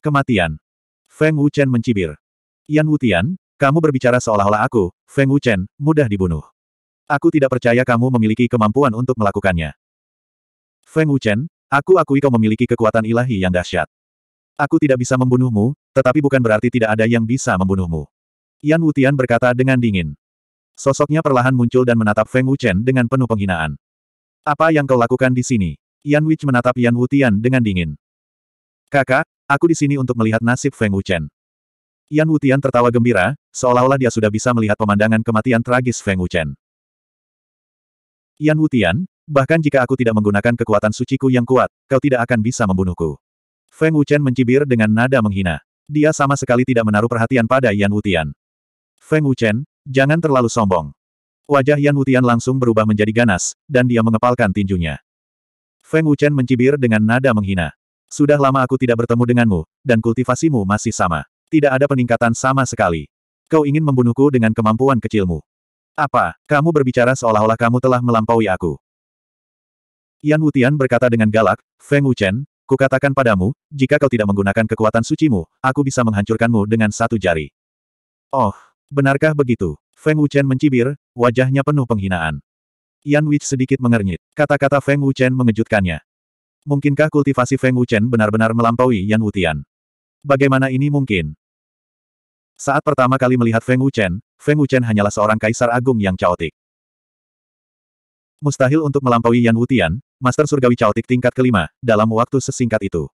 Kematian. Feng Wuchen mencibir. Yan Wutian, kamu berbicara seolah-olah aku, Feng Wuchen, mudah dibunuh. Aku tidak percaya kamu memiliki kemampuan untuk melakukannya. Feng Wuchen, aku akui kau memiliki kekuatan ilahi yang dahsyat. Aku tidak bisa membunuhmu, tetapi bukan berarti tidak ada yang bisa membunuhmu. Yan Wutian berkata dengan dingin. Sosoknya perlahan muncul dan menatap Feng Wuchen dengan penuh penghinaan. Apa yang kau lakukan di sini? Yan Wich menatap Yan Wutian dengan dingin. Kakak, Aku di sini untuk melihat nasib Feng Wuchen. Yan Wutian tertawa gembira, seolah-olah dia sudah bisa melihat pemandangan kematian tragis Feng Wuchen. Yan Wutian, bahkan jika aku tidak menggunakan kekuatan suciku yang kuat, kau tidak akan bisa membunuhku. Feng Wuchen mencibir dengan nada menghina. Dia sama sekali tidak menaruh perhatian pada Yan Wutian. Feng Wuchen, jangan terlalu sombong. Wajah Yan Wutian langsung berubah menjadi ganas, dan dia mengepalkan tinjunya. Feng Wuchen mencibir dengan nada menghina. Sudah lama aku tidak bertemu denganmu, dan kultivasimu masih sama. Tidak ada peningkatan sama sekali. Kau ingin membunuhku dengan kemampuan kecilmu. Apa, kamu berbicara seolah-olah kamu telah melampaui aku. Yan Wutian berkata dengan galak, Feng Wuchen, kukatakan padamu, jika kau tidak menggunakan kekuatan sucimu, aku bisa menghancurkanmu dengan satu jari. Oh, benarkah begitu? Feng Wuchen mencibir, wajahnya penuh penghinaan. Yan Wich sedikit mengernyit. Kata-kata Feng Wuchen mengejutkannya. Mungkinkah kultivasi Feng Wuchen benar-benar melampaui Yan Wutian? Bagaimana ini mungkin? Saat pertama kali melihat Feng Wuchen, Feng Wuchen hanyalah seorang kaisar agung yang caotik. Mustahil untuk melampaui Yan Wutian, Master Surgawi caotik tingkat kelima, dalam waktu sesingkat itu.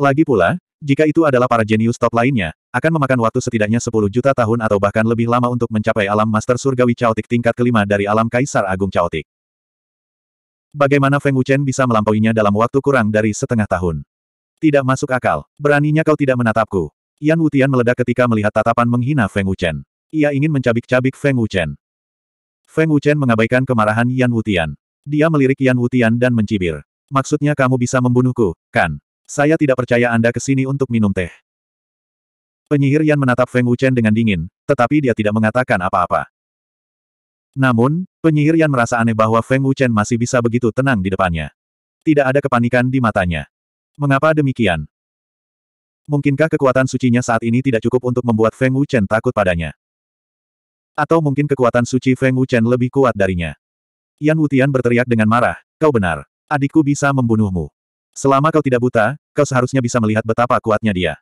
Lagi pula, jika itu adalah para jenius top lainnya, akan memakan waktu setidaknya 10 juta tahun atau bahkan lebih lama untuk mencapai alam Master Surgawi caotik tingkat kelima dari alam Kaisar Agung caotik. Bagaimana Feng Wuchen bisa melampauinya dalam waktu kurang dari setengah tahun? Tidak masuk akal. Beraninya kau tidak menatapku. Yan Wutian meledak ketika melihat tatapan menghina Feng Wuchen. Ia ingin mencabik-cabik Feng Wuchen. Feng Wuchen mengabaikan kemarahan Yan Wutian. Dia melirik Yan Wutian dan mencibir. Maksudnya kamu bisa membunuhku, kan? Saya tidak percaya Anda ke sini untuk minum teh. Penyihir Yan menatap Feng Wuchen dengan dingin, tetapi dia tidak mengatakan apa-apa. Namun, penyihir Yan merasa aneh bahwa Feng Wuchen masih bisa begitu tenang di depannya. Tidak ada kepanikan di matanya. Mengapa demikian? Mungkinkah kekuatan sucinya saat ini tidak cukup untuk membuat Feng Wuchen takut padanya? Atau mungkin kekuatan suci Feng Wuchen lebih kuat darinya? Yan Wutian berteriak dengan marah, kau benar. Adikku bisa membunuhmu. Selama kau tidak buta, kau seharusnya bisa melihat betapa kuatnya dia.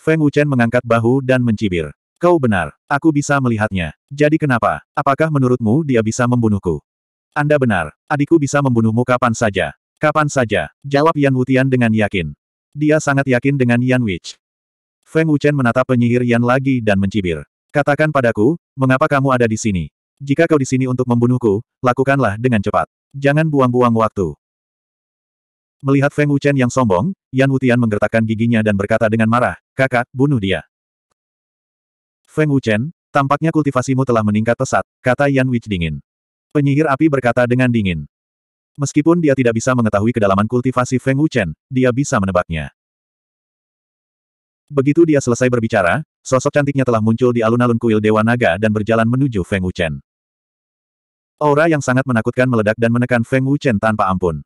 Feng Wuchen mengangkat bahu dan mencibir. Kau benar, aku bisa melihatnya. Jadi kenapa? Apakah menurutmu dia bisa membunuhku? Anda benar, adikku bisa membunuhmu kapan saja. Kapan saja, jawab Yan Wutian dengan yakin. Dia sangat yakin dengan Yan Wich. Feng Wuchen menatap penyihir Yan lagi dan mencibir. Katakan padaku, mengapa kamu ada di sini? Jika kau di sini untuk membunuhku, lakukanlah dengan cepat. Jangan buang-buang waktu. Melihat Feng Wuchen yang sombong, Yan Wutian menggertakkan giginya dan berkata dengan marah, kakak, bunuh dia. Feng Wuchen, tampaknya kultivasimu telah meningkat pesat, kata Yan Wich dingin. Penyihir api berkata dengan dingin. Meskipun dia tidak bisa mengetahui kedalaman kultivasi Feng Wuchen, dia bisa menebaknya. Begitu dia selesai berbicara, sosok cantiknya telah muncul di alun-alun kuil Dewa Naga dan berjalan menuju Feng Wuchen. Aura yang sangat menakutkan meledak dan menekan Feng Wuchen tanpa ampun.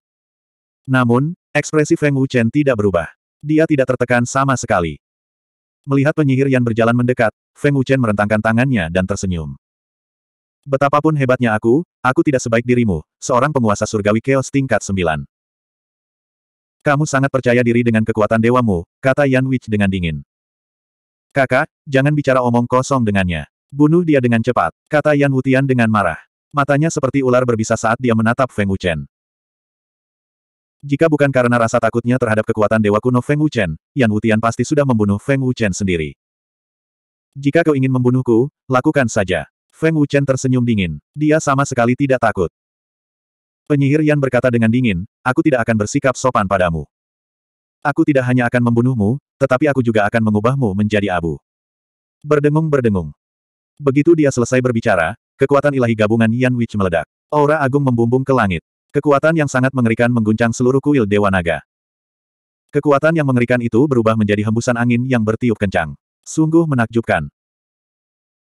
Namun, ekspresi Feng Wuchen tidak berubah. Dia tidak tertekan sama sekali. Melihat penyihir yang berjalan mendekat, Feng Wuchen merentangkan tangannya dan tersenyum. Betapapun hebatnya aku, aku tidak sebaik dirimu, seorang penguasa surgawi keos tingkat Sembilan. Kamu sangat percaya diri dengan kekuatan dewamu, kata Yan Wich dengan dingin. Kakak, jangan bicara omong kosong dengannya. Bunuh dia dengan cepat, kata Yan Wutian dengan marah. Matanya seperti ular berbisa saat dia menatap Feng Wuchen. Jika bukan karena rasa takutnya terhadap kekuatan Dewa Kuno Feng Wuchen, Yan Wutian pasti sudah membunuh Feng Wuchen sendiri. Jika kau ingin membunuhku, lakukan saja. Feng Wuchen tersenyum dingin. Dia sama sekali tidak takut. Penyihir Yan berkata dengan dingin, aku tidak akan bersikap sopan padamu. Aku tidak hanya akan membunuhmu, tetapi aku juga akan mengubahmu menjadi abu. Berdengung-berdengung. Begitu dia selesai berbicara, kekuatan ilahi gabungan Yan Wich meledak. Aura agung membumbung ke langit. Kekuatan yang sangat mengerikan mengguncang seluruh kuil Dewa Naga. Kekuatan yang mengerikan itu berubah menjadi hembusan angin yang bertiup kencang. Sungguh menakjubkan.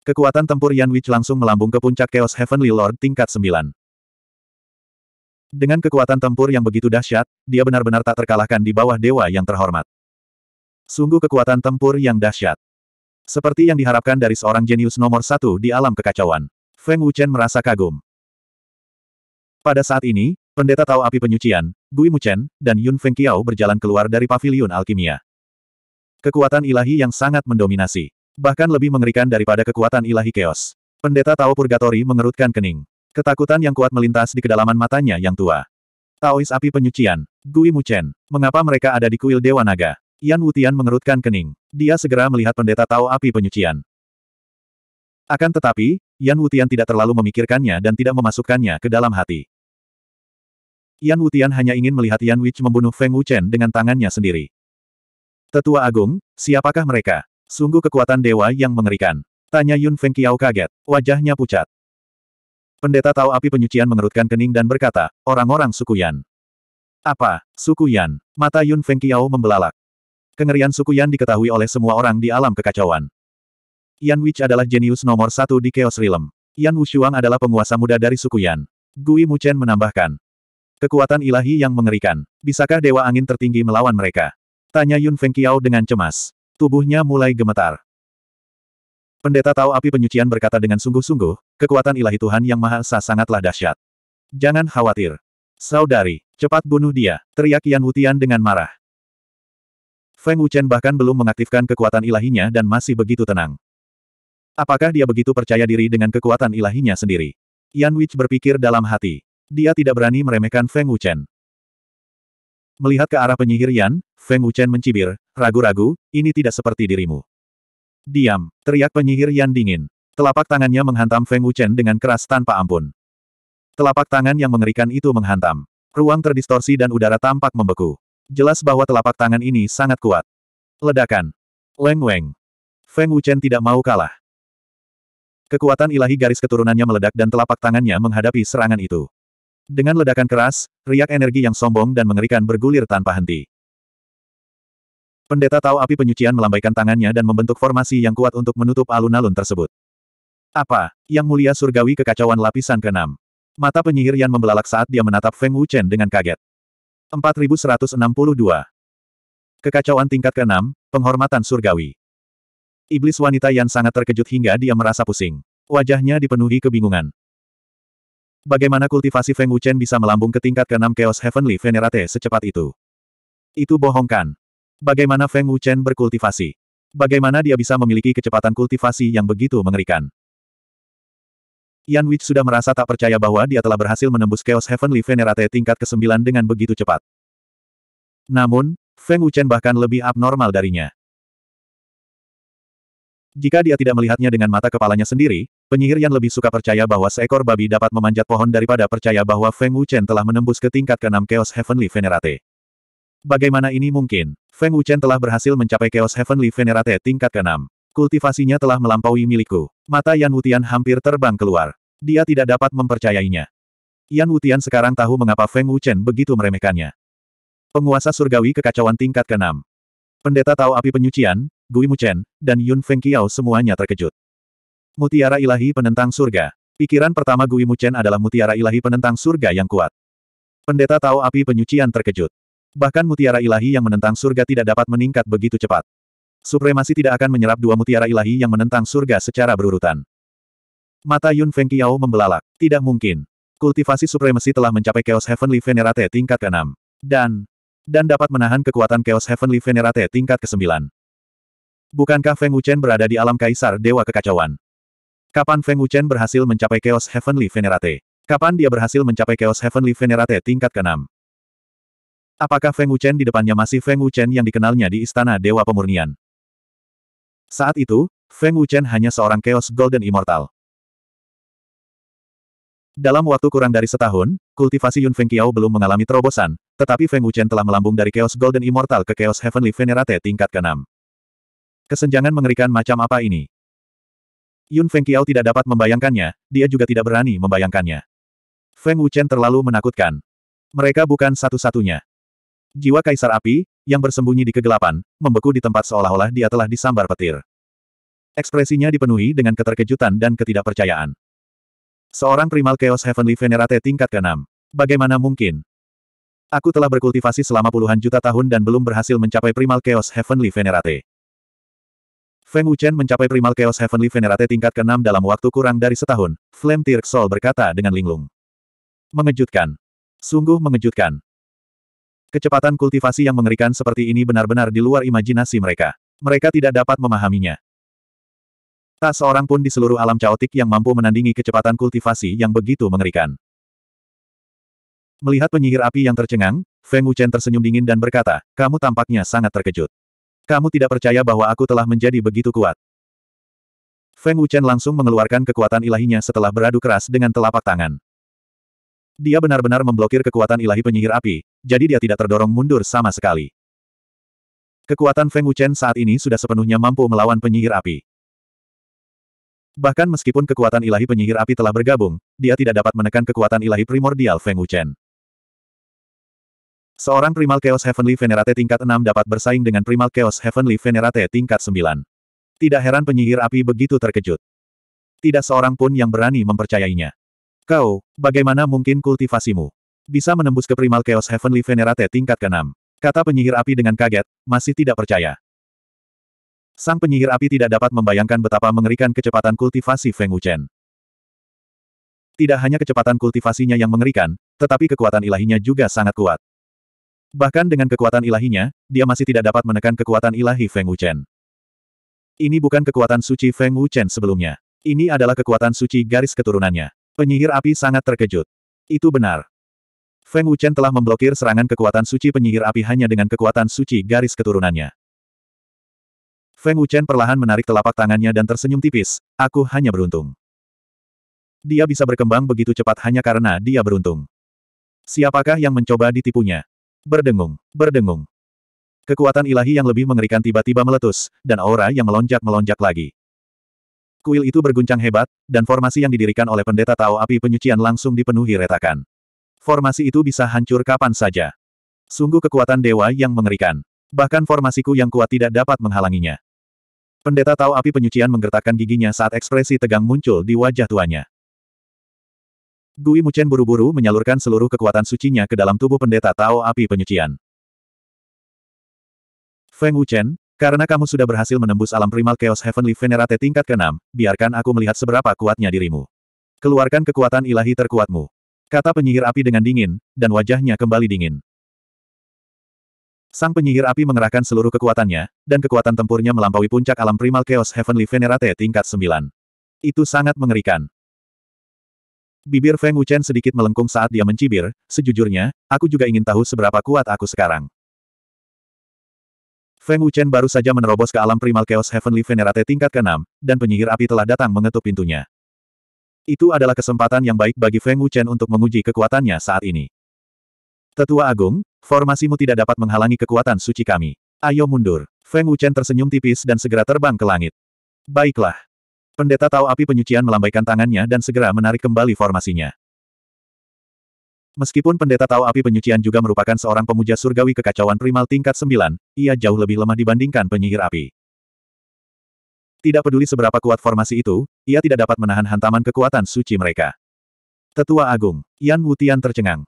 Kekuatan tempur Yan Witch langsung melambung ke puncak Chaos Heavenly Lord tingkat 9. Dengan kekuatan tempur yang begitu dahsyat, dia benar-benar tak terkalahkan di bawah dewa yang terhormat. Sungguh kekuatan tempur yang dahsyat. Seperti yang diharapkan dari seorang jenius nomor satu di alam kekacauan. Feng Wuchen merasa kagum. Pada saat ini, pendeta Tao Api Penyucian, Gui Muchen, dan Yun Feng Fengqiao berjalan keluar dari pavilion alkimia. Kekuatan ilahi yang sangat mendominasi. Bahkan lebih mengerikan daripada kekuatan ilahi keos. Pendeta Tao Purgatori mengerutkan kening. Ketakutan yang kuat melintas di kedalaman matanya yang tua. Taois Api Penyucian, Gui Muchen, mengapa mereka ada di kuil Dewa Naga? Yan Wutian mengerutkan kening. Dia segera melihat pendeta Tao Api Penyucian. Akan tetapi, Yan Wutian tidak terlalu memikirkannya dan tidak memasukkannya ke dalam hati. Yan Wutian hanya ingin melihat Yan Wich membunuh Feng Wuchen dengan tangannya sendiri. Tetua Agung, siapakah mereka? Sungguh kekuatan dewa yang mengerikan. Tanya Yun Feng Qiao kaget, wajahnya pucat. Pendeta Tahu Api Penyucian mengerutkan kening dan berkata, orang-orang suku Yan. Apa, suku Yan? Mata Yun Feng Qiao membelalak. Kengerian suku Yan diketahui oleh semua orang di alam kekacauan. Yan Wich adalah jenius nomor satu di Chaos Realm. Yan Wushuang adalah penguasa muda dari suku Yan. Gui Muchen menambahkan, Kekuatan ilahi yang mengerikan. Bisakah Dewa Angin tertinggi melawan mereka? Tanya Yun Feng Qiao dengan cemas. Tubuhnya mulai gemetar. Pendeta Tao Api Penyucian berkata dengan sungguh-sungguh, kekuatan ilahi Tuhan yang Maha Esa sangatlah dahsyat. Jangan khawatir. Saudari, cepat bunuh dia, teriak Yan Wutian dengan marah. Feng Wuchen bahkan belum mengaktifkan kekuatan ilahinya dan masih begitu tenang. Apakah dia begitu percaya diri dengan kekuatan ilahinya sendiri? Yan Wich berpikir dalam hati dia tidak berani meremehkan Feng Wuchen. Melihat ke arah penyihir Yan, Feng Wuchen mencibir, ragu-ragu, ini tidak seperti dirimu. Diam, teriak penyihir Yan dingin. Telapak tangannya menghantam Feng Wuchen dengan keras tanpa ampun. Telapak tangan yang mengerikan itu menghantam. Ruang terdistorsi dan udara tampak membeku. Jelas bahwa telapak tangan ini sangat kuat. Ledakan. Leng Weng. Feng Wuchen tidak mau kalah. Kekuatan ilahi garis keturunannya meledak dan telapak tangannya menghadapi serangan itu. Dengan ledakan keras, riak energi yang sombong dan mengerikan bergulir tanpa henti. Pendeta tahu api penyucian melambaikan tangannya dan membentuk formasi yang kuat untuk menutup alun-alun tersebut. Apa? Yang mulia surgawi kekacauan lapisan ke-6. Mata penyihir yang membelalak saat dia menatap Feng Wuchen dengan kaget. 4162. Kekacauan tingkat ke-6, penghormatan surgawi. Iblis wanita yang sangat terkejut hingga dia merasa pusing. Wajahnya dipenuhi kebingungan. Bagaimana kultivasi Feng Wuchen bisa melambung ke tingkat ke-6 Chaos Heavenly Venerate secepat itu? Itu bohong kan? Bagaimana Feng Wuchen berkultivasi? Bagaimana dia bisa memiliki kecepatan kultivasi yang begitu mengerikan? Yan Wich sudah merasa tak percaya bahwa dia telah berhasil menembus Chaos Heavenly Venerate tingkat ke-9 dengan begitu cepat. Namun, Feng Wuchen bahkan lebih abnormal darinya. Jika dia tidak melihatnya dengan mata kepalanya sendiri, Penyihir yang lebih suka percaya bahwa seekor babi dapat memanjat pohon daripada percaya bahwa Feng Wuchen telah menembus ke tingkat ke-6 Chaos Heavenly Venerate. Bagaimana ini mungkin? Feng Wuchen telah berhasil mencapai Chaos Heavenly Venerate tingkat ke-6. Kultivasinya telah melampaui milikku. Mata Yan Wutian hampir terbang keluar. Dia tidak dapat mempercayainya. Yan Wutian sekarang tahu mengapa Feng Wuchen begitu meremehkannya. Penguasa surgawi kekacauan tingkat ke-6. Pendeta Tao api penyucian, Gui Muchen, dan Yun Feng Qiao semuanya terkejut. Mutiara ilahi penentang surga. Pikiran pertama Gui Muchen adalah mutiara ilahi penentang surga yang kuat. Pendeta tahu api penyucian terkejut. Bahkan mutiara ilahi yang menentang surga tidak dapat meningkat begitu cepat. Supremasi tidak akan menyerap dua mutiara ilahi yang menentang surga secara berurutan. Mata Yun Feng Qiao membelalak. Tidak mungkin. Kultivasi supremasi telah mencapai Chaos Heavenly Venerate tingkat ke-6. Dan, dan dapat menahan kekuatan Chaos Heavenly Venerate tingkat ke-9. Bukankah Feng Wuchen berada di alam kaisar Dewa Kekacauan? Kapan Feng Wuchen berhasil mencapai Chaos Heavenly Venerate? Kapan dia berhasil mencapai Chaos Heavenly Venerate tingkat ke-6? Apakah Feng Wuchen di depannya masih Feng Wuchen yang dikenalnya di Istana Dewa Pemurnian? Saat itu, Feng Wuchen hanya seorang Chaos Golden Immortal. Dalam waktu kurang dari setahun, kultivasi Yun Feng Qiao belum mengalami terobosan, tetapi Feng Wuchen telah melambung dari Chaos Golden Immortal ke Chaos Heavenly Venerate tingkat ke-6. Kesenjangan mengerikan macam apa ini? Yun Feng Kiao tidak dapat membayangkannya, dia juga tidak berani membayangkannya. Feng Wuchen terlalu menakutkan. Mereka bukan satu-satunya. Jiwa Kaisar Api, yang bersembunyi di kegelapan, membeku di tempat seolah-olah dia telah disambar petir. Ekspresinya dipenuhi dengan keterkejutan dan ketidakpercayaan. Seorang primal Chaos Heavenly Venerate tingkat ke-6. Bagaimana mungkin? Aku telah berkultivasi selama puluhan juta tahun dan belum berhasil mencapai primal Chaos Heavenly Venerate. Feng Wuchen mencapai Primal Chaos Heavenly Venerate tingkat ke-6 dalam waktu kurang dari setahun, Flame Tirk Sol berkata dengan linglung. Mengejutkan. Sungguh mengejutkan. Kecepatan kultivasi yang mengerikan seperti ini benar-benar di luar imajinasi mereka. Mereka tidak dapat memahaminya. Tak seorang pun di seluruh alam caotik yang mampu menandingi kecepatan kultivasi yang begitu mengerikan. Melihat penyihir api yang tercengang, Feng Wuchen tersenyum dingin dan berkata, kamu tampaknya sangat terkejut. Kamu tidak percaya bahwa aku telah menjadi begitu kuat. Feng Wuchen langsung mengeluarkan kekuatan ilahinya setelah beradu keras dengan telapak tangan. Dia benar-benar memblokir kekuatan ilahi penyihir api, jadi dia tidak terdorong mundur sama sekali. Kekuatan Feng Wuchen saat ini sudah sepenuhnya mampu melawan penyihir api. Bahkan meskipun kekuatan ilahi penyihir api telah bergabung, dia tidak dapat menekan kekuatan ilahi primordial Feng Wuchen. Seorang Primal Chaos Heavenly Venerate tingkat 6 dapat bersaing dengan Primal Chaos Heavenly Venerate tingkat 9. Tidak heran penyihir api begitu terkejut. Tidak seorang pun yang berani mempercayainya. Kau, bagaimana mungkin kultivasimu? Bisa menembus ke Primal Chaos Heavenly Venerate tingkat ke-6. Kata penyihir api dengan kaget, masih tidak percaya. Sang penyihir api tidak dapat membayangkan betapa mengerikan kecepatan kultivasi Feng Wuchen. Tidak hanya kecepatan kultivasinya yang mengerikan, tetapi kekuatan ilahinya juga sangat kuat. Bahkan dengan kekuatan ilahinya, dia masih tidak dapat menekan kekuatan ilahi Feng Wuchen. Ini bukan kekuatan suci Feng Wuchen sebelumnya. Ini adalah kekuatan suci garis keturunannya. Penyihir api sangat terkejut. Itu benar. Feng Wuchen telah memblokir serangan kekuatan suci penyihir api hanya dengan kekuatan suci garis keturunannya. Feng Wuchen perlahan menarik telapak tangannya dan tersenyum tipis, aku hanya beruntung. Dia bisa berkembang begitu cepat hanya karena dia beruntung. Siapakah yang mencoba ditipunya? Berdengung, berdengung. Kekuatan ilahi yang lebih mengerikan tiba-tiba meletus, dan aura yang melonjak-melonjak lagi. Kuil itu berguncang hebat, dan formasi yang didirikan oleh pendeta Tao Api Penyucian langsung dipenuhi retakan. Formasi itu bisa hancur kapan saja. Sungguh kekuatan dewa yang mengerikan. Bahkan formasiku yang kuat tidak dapat menghalanginya. Pendeta Tao Api Penyucian menggertakkan giginya saat ekspresi tegang muncul di wajah tuanya. Gui Muchen buru-buru menyalurkan seluruh kekuatan sucinya ke dalam tubuh pendeta Tao Api Penyucian. Feng Wuchen, karena kamu sudah berhasil menembus alam primal Chaos Heavenly Venerate tingkat ke-6, biarkan aku melihat seberapa kuatnya dirimu. Keluarkan kekuatan ilahi terkuatmu. Kata penyihir api dengan dingin, dan wajahnya kembali dingin. Sang penyihir api mengerahkan seluruh kekuatannya, dan kekuatan tempurnya melampaui puncak alam primal Chaos Heavenly Venerate tingkat 9. Itu sangat mengerikan. Bibir Feng Wuchen sedikit melengkung saat dia mencibir, sejujurnya, aku juga ingin tahu seberapa kuat aku sekarang. Feng Wuchen baru saja menerobos ke alam primal Chaos Heavenly Venerate tingkat ke-6, dan penyihir api telah datang mengetuk pintunya. Itu adalah kesempatan yang baik bagi Feng Wuchen untuk menguji kekuatannya saat ini. Tetua Agung, formasimu tidak dapat menghalangi kekuatan suci kami. Ayo mundur. Feng Wuchen tersenyum tipis dan segera terbang ke langit. Baiklah. Pendeta Tao api penyucian melambaikan tangannya dan segera menarik kembali formasinya. Meskipun pendeta Tao api penyucian juga merupakan seorang pemuja surgawi kekacauan primal tingkat 9, ia jauh lebih lemah dibandingkan penyihir api. Tidak peduli seberapa kuat formasi itu, ia tidak dapat menahan hantaman kekuatan suci mereka. Tetua Agung, Yan Wutian tercengang.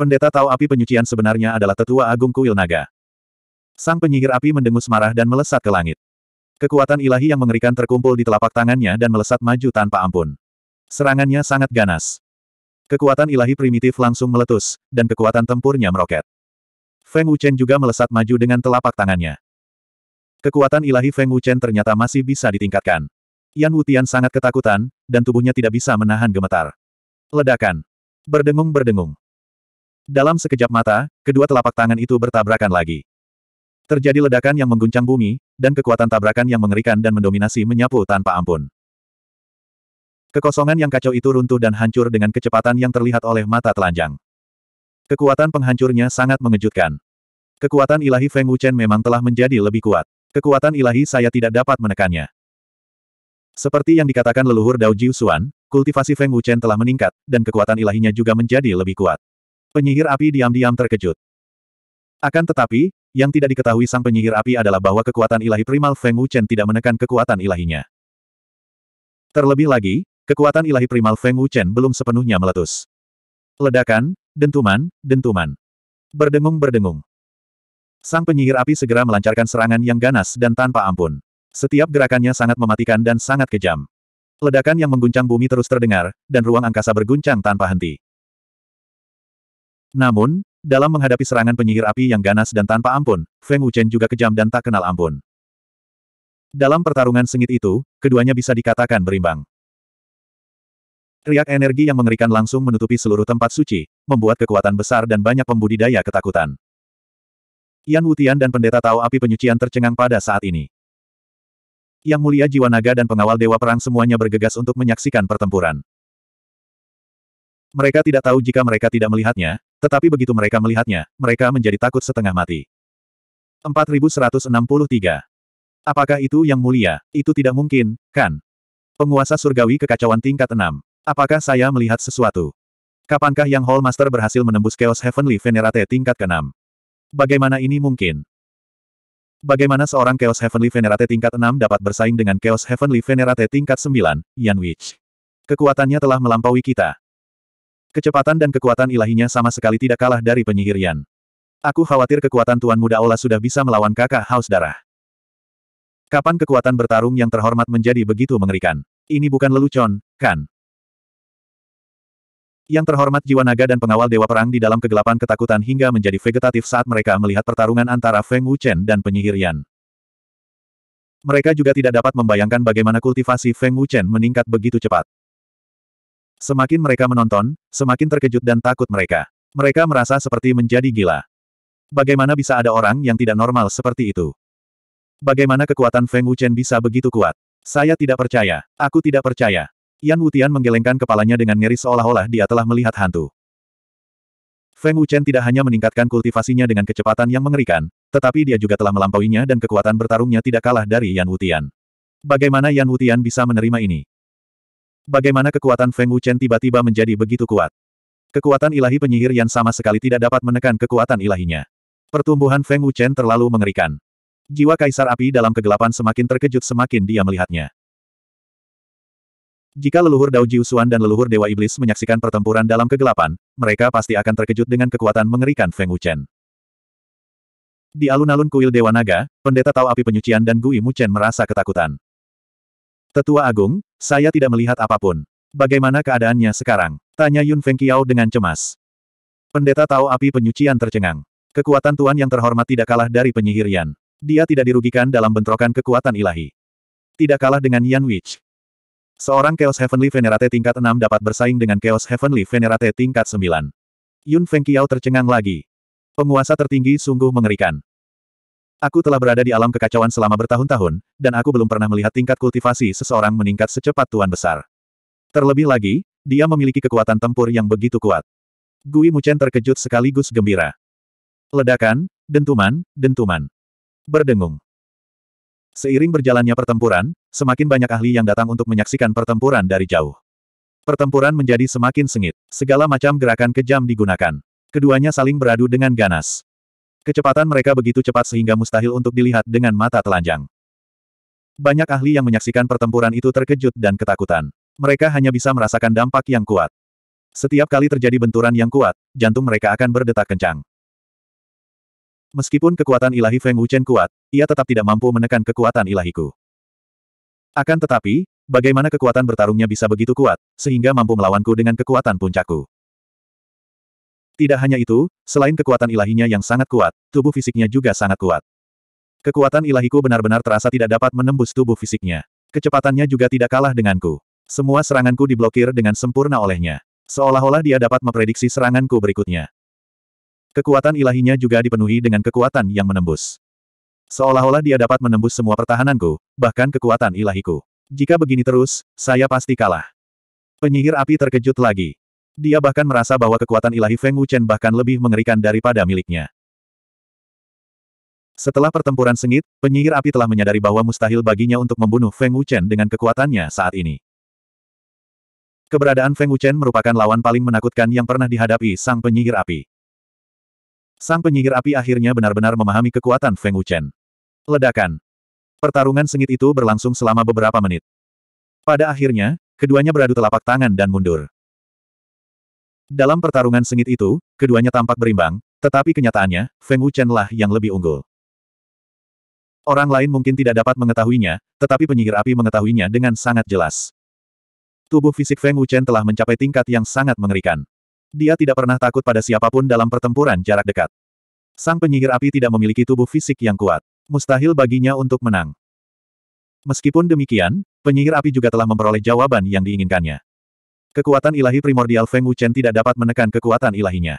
Pendeta Tao api penyucian sebenarnya adalah Tetua Agung Kuil Naga. Sang penyihir api mendengus marah dan melesat ke langit. Kekuatan ilahi yang mengerikan terkumpul di telapak tangannya dan melesat maju tanpa ampun. Serangannya sangat ganas. Kekuatan ilahi primitif langsung meletus, dan kekuatan tempurnya meroket. Feng Wuchen juga melesat maju dengan telapak tangannya. Kekuatan ilahi Feng Wuchen ternyata masih bisa ditingkatkan. Yan Wutian sangat ketakutan, dan tubuhnya tidak bisa menahan gemetar. Ledakan. Berdengung-berdengung. Dalam sekejap mata, kedua telapak tangan itu bertabrakan lagi. Terjadi ledakan yang mengguncang bumi, dan kekuatan tabrakan yang mengerikan dan mendominasi menyapu tanpa ampun. Kekosongan yang kacau itu runtuh dan hancur dengan kecepatan yang terlihat oleh mata telanjang. Kekuatan penghancurnya sangat mengejutkan. Kekuatan ilahi Feng Wuchen memang telah menjadi lebih kuat. Kekuatan ilahi saya tidak dapat menekannya. Seperti yang dikatakan leluhur Dao Jiu Xuan, kultivasi Feng Wuchen telah meningkat, dan kekuatan ilahinya juga menjadi lebih kuat. Penyihir api diam-diam terkejut. Akan tetapi, yang tidak diketahui sang penyihir api adalah bahwa kekuatan ilahi primal Feng Wuchen tidak menekan kekuatan ilahinya. Terlebih lagi, kekuatan ilahi primal Feng Wuchen belum sepenuhnya meletus. Ledakan, dentuman, dentuman. Berdengung-berdengung. Sang penyihir api segera melancarkan serangan yang ganas dan tanpa ampun. Setiap gerakannya sangat mematikan dan sangat kejam. Ledakan yang mengguncang bumi terus terdengar, dan ruang angkasa berguncang tanpa henti. Namun, dalam menghadapi serangan penyihir api yang ganas dan tanpa ampun, Feng Wuchen juga kejam dan tak kenal ampun. Dalam pertarungan sengit itu, keduanya bisa dikatakan berimbang. Riak energi yang mengerikan langsung menutupi seluruh tempat suci, membuat kekuatan besar dan banyak pembudidaya ketakutan. Yan Wutian dan pendeta tahu api penyucian tercengang pada saat ini. Yang mulia jiwa naga dan pengawal dewa perang semuanya bergegas untuk menyaksikan pertempuran. Mereka tidak tahu jika mereka tidak melihatnya, tetapi begitu mereka melihatnya, mereka menjadi takut setengah mati. 4163. Apakah itu yang mulia? Itu tidak mungkin, kan? Penguasa surgawi kekacauan tingkat 6. Apakah saya melihat sesuatu? Kapankah yang Hallmaster berhasil menembus Chaos Heavenly Venerate tingkat ke-6? Bagaimana ini mungkin? Bagaimana seorang Chaos Heavenly Venerate tingkat 6 dapat bersaing dengan Chaos Heavenly Venerate tingkat 9, Yan Witch? Kekuatannya telah melampaui kita, Kecepatan dan kekuatan ilahinya sama sekali tidak kalah dari penyihir Aku khawatir kekuatan Tuan Muda Ola sudah bisa melawan kakak haus darah. Kapan kekuatan bertarung yang terhormat menjadi begitu mengerikan? Ini bukan lelucon, kan? Yang terhormat jiwa naga dan pengawal dewa perang di dalam kegelapan ketakutan hingga menjadi vegetatif saat mereka melihat pertarungan antara Feng Wuchen dan penyihir Mereka juga tidak dapat membayangkan bagaimana kultivasi Feng Wuchen meningkat begitu cepat. Semakin mereka menonton, semakin terkejut dan takut mereka. Mereka merasa seperti menjadi gila. Bagaimana bisa ada orang yang tidak normal seperti itu? Bagaimana kekuatan Feng Wuchen bisa begitu kuat? Saya tidak percaya. Aku tidak percaya. Yan Wutian menggelengkan kepalanya dengan ngeri seolah-olah dia telah melihat hantu. Feng Wuchen tidak hanya meningkatkan kultivasinya dengan kecepatan yang mengerikan, tetapi dia juga telah melampauinya dan kekuatan bertarungnya tidak kalah dari Yan Wutian. Bagaimana Yan Wutian bisa menerima ini? Bagaimana kekuatan Feng Wuchen tiba-tiba menjadi begitu kuat? Kekuatan ilahi penyihir yang sama sekali tidak dapat menekan kekuatan ilahinya. Pertumbuhan Feng Wuchen terlalu mengerikan. Jiwa Kaisar Api dalam kegelapan semakin terkejut semakin dia melihatnya. Jika leluhur Dao Jiusuan dan leluhur Dewa Iblis menyaksikan pertempuran dalam kegelapan, mereka pasti akan terkejut dengan kekuatan mengerikan Feng Wuchen. Di alun-alun kuil Dewa Naga, pendeta Tao Api Penyucian dan Gui Muchen merasa ketakutan. Tetua Agung, saya tidak melihat apapun. Bagaimana keadaannya sekarang? Tanya Yun Feng Fengqiao dengan cemas. Pendeta Tao api penyucian tercengang. Kekuatan Tuan yang terhormat tidak kalah dari penyihirian. Dia tidak dirugikan dalam bentrokan kekuatan ilahi. Tidak kalah dengan Yan Witch. Seorang Chaos Heavenly Venerate tingkat 6 dapat bersaing dengan Chaos Heavenly Venerate tingkat 9. Yun Feng Fengqiao tercengang lagi. Penguasa tertinggi sungguh mengerikan. Aku telah berada di alam kekacauan selama bertahun-tahun, dan aku belum pernah melihat tingkat kultivasi seseorang meningkat secepat Tuan Besar. Terlebih lagi, dia memiliki kekuatan tempur yang begitu kuat. Gui Muchen terkejut sekaligus gembira. Ledakan, dentuman, dentuman. Berdengung. Seiring berjalannya pertempuran, semakin banyak ahli yang datang untuk menyaksikan pertempuran dari jauh. Pertempuran menjadi semakin sengit. Segala macam gerakan kejam digunakan. Keduanya saling beradu dengan ganas. Kecepatan mereka begitu cepat sehingga mustahil untuk dilihat dengan mata telanjang. Banyak ahli yang menyaksikan pertempuran itu terkejut dan ketakutan. Mereka hanya bisa merasakan dampak yang kuat. Setiap kali terjadi benturan yang kuat, jantung mereka akan berdetak kencang. Meskipun kekuatan ilahi Feng Wuchen kuat, ia tetap tidak mampu menekan kekuatan ilahiku. Akan tetapi, bagaimana kekuatan bertarungnya bisa begitu kuat, sehingga mampu melawanku dengan kekuatan puncaku. Tidak hanya itu, selain kekuatan ilahinya yang sangat kuat, tubuh fisiknya juga sangat kuat. Kekuatan ilahiku benar-benar terasa tidak dapat menembus tubuh fisiknya. Kecepatannya juga tidak kalah denganku. Semua seranganku diblokir dengan sempurna olehnya. Seolah-olah dia dapat memprediksi seranganku berikutnya. Kekuatan ilahinya juga dipenuhi dengan kekuatan yang menembus. Seolah-olah dia dapat menembus semua pertahananku, bahkan kekuatan ilahiku. Jika begini terus, saya pasti kalah. Penyihir api terkejut lagi. Dia bahkan merasa bahwa kekuatan ilahi Feng Wuchen bahkan lebih mengerikan daripada miliknya. Setelah pertempuran sengit, penyihir api telah menyadari bahwa mustahil baginya untuk membunuh Feng Wuchen dengan kekuatannya saat ini. Keberadaan Feng Wuchen merupakan lawan paling menakutkan yang pernah dihadapi sang penyihir api. Sang penyihir api akhirnya benar-benar memahami kekuatan Feng Wuchen. Ledakan. Pertarungan sengit itu berlangsung selama beberapa menit. Pada akhirnya, keduanya beradu telapak tangan dan mundur. Dalam pertarungan sengit itu, keduanya tampak berimbang, tetapi kenyataannya, Feng Wuchen lah yang lebih unggul. Orang lain mungkin tidak dapat mengetahuinya, tetapi penyihir api mengetahuinya dengan sangat jelas. Tubuh fisik Feng Wuchen telah mencapai tingkat yang sangat mengerikan. Dia tidak pernah takut pada siapapun dalam pertempuran jarak dekat. Sang penyihir api tidak memiliki tubuh fisik yang kuat. Mustahil baginya untuk menang. Meskipun demikian, penyihir api juga telah memperoleh jawaban yang diinginkannya. Kekuatan ilahi primordial Feng Wuchen tidak dapat menekan kekuatan ilahinya.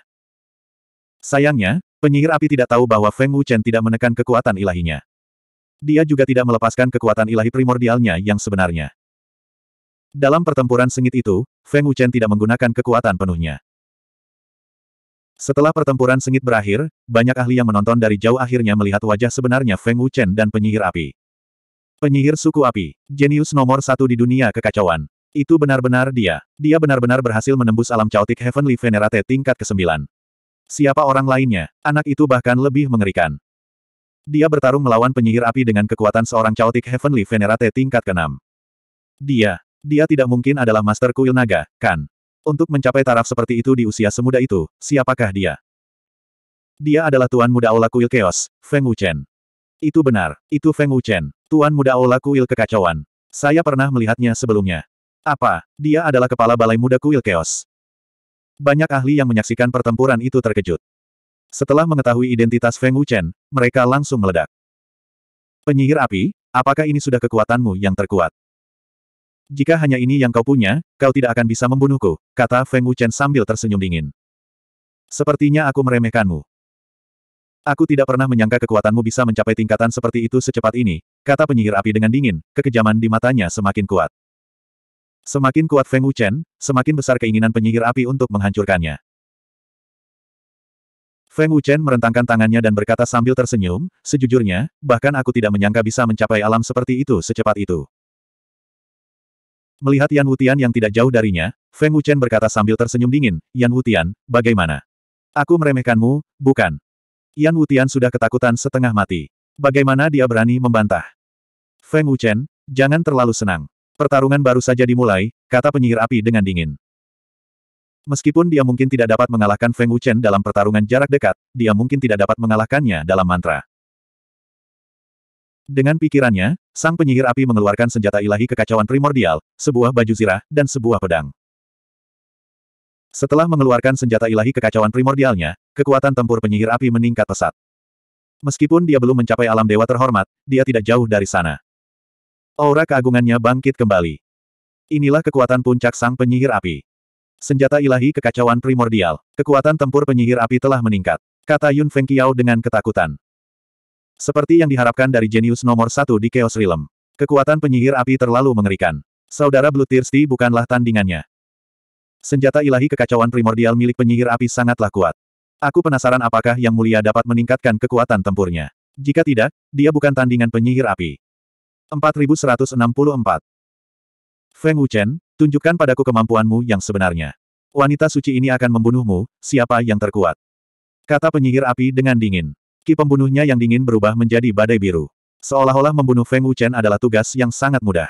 Sayangnya, penyihir api tidak tahu bahwa Feng Wuchen tidak menekan kekuatan ilahinya. Dia juga tidak melepaskan kekuatan ilahi primordialnya yang sebenarnya. Dalam pertempuran sengit itu, Feng Wuchen tidak menggunakan kekuatan penuhnya. Setelah pertempuran sengit berakhir, banyak ahli yang menonton dari jauh akhirnya melihat wajah sebenarnya Feng Wuchen dan penyihir api. Penyihir suku api, jenius nomor satu di dunia kekacauan. Itu benar-benar dia. Dia benar-benar berhasil menembus alam caotik Heavenly Venerate tingkat ke-9. Siapa orang lainnya, anak itu bahkan lebih mengerikan. Dia bertarung melawan penyihir api dengan kekuatan seorang caotik Heavenly Venerate tingkat ke-6. Dia, dia tidak mungkin adalah Master Kuil Naga, kan? Untuk mencapai taraf seperti itu di usia semuda itu, siapakah dia? Dia adalah Tuan Muda Aula Kuil Chaos, Feng Wuchen. Itu benar, itu Feng Wuchen, Tuan Muda Aula Kuil Kekacauan. Saya pernah melihatnya sebelumnya. Apa? Dia adalah kepala balai muda kuil keos. Banyak ahli yang menyaksikan pertempuran itu terkejut. Setelah mengetahui identitas Feng Wuchen, mereka langsung meledak. Penyihir api, apakah ini sudah kekuatanmu yang terkuat? Jika hanya ini yang kau punya, kau tidak akan bisa membunuhku, kata Feng Wuchen sambil tersenyum dingin. Sepertinya aku meremehkanmu. Aku tidak pernah menyangka kekuatanmu bisa mencapai tingkatan seperti itu secepat ini, kata penyihir api dengan dingin, kekejaman di matanya semakin kuat. Semakin kuat Feng Wuchen, semakin besar keinginan penyihir api untuk menghancurkannya. Feng Wuchen merentangkan tangannya dan berkata sambil tersenyum, sejujurnya, bahkan aku tidak menyangka bisa mencapai alam seperti itu secepat itu. Melihat Yan Wutian yang tidak jauh darinya, Feng Wuchen berkata sambil tersenyum dingin, Yan Wutian, bagaimana? Aku meremehkanmu, bukan? Yan Wutian sudah ketakutan setengah mati. Bagaimana dia berani membantah? Feng Wuchen, jangan terlalu senang. Pertarungan baru saja dimulai, kata penyihir api dengan dingin. Meskipun dia mungkin tidak dapat mengalahkan Feng Wuchen dalam pertarungan jarak dekat, dia mungkin tidak dapat mengalahkannya dalam mantra. Dengan pikirannya, sang penyihir api mengeluarkan senjata ilahi kekacauan primordial, sebuah baju zirah, dan sebuah pedang. Setelah mengeluarkan senjata ilahi kekacauan primordialnya, kekuatan tempur penyihir api meningkat pesat. Meskipun dia belum mencapai alam dewa terhormat, dia tidak jauh dari sana. Aura keagungannya bangkit kembali. Inilah kekuatan puncak sang penyihir api. Senjata ilahi kekacauan primordial. Kekuatan tempur penyihir api telah meningkat. Kata Yun Feng Qiao dengan ketakutan. Seperti yang diharapkan dari jenius nomor satu di Chaos Realm. Kekuatan penyihir api terlalu mengerikan. Saudara Blue Thirsty bukanlah tandingannya. Senjata ilahi kekacauan primordial milik penyihir api sangatlah kuat. Aku penasaran apakah Yang Mulia dapat meningkatkan kekuatan tempurnya. Jika tidak, dia bukan tandingan penyihir api. 4164. Feng Wuchen, tunjukkan padaku kemampuanmu yang sebenarnya. Wanita suci ini akan membunuhmu, siapa yang terkuat? Kata penyihir api dengan dingin. Ki pembunuhnya yang dingin berubah menjadi badai biru. Seolah-olah membunuh Feng Wuchen adalah tugas yang sangat mudah.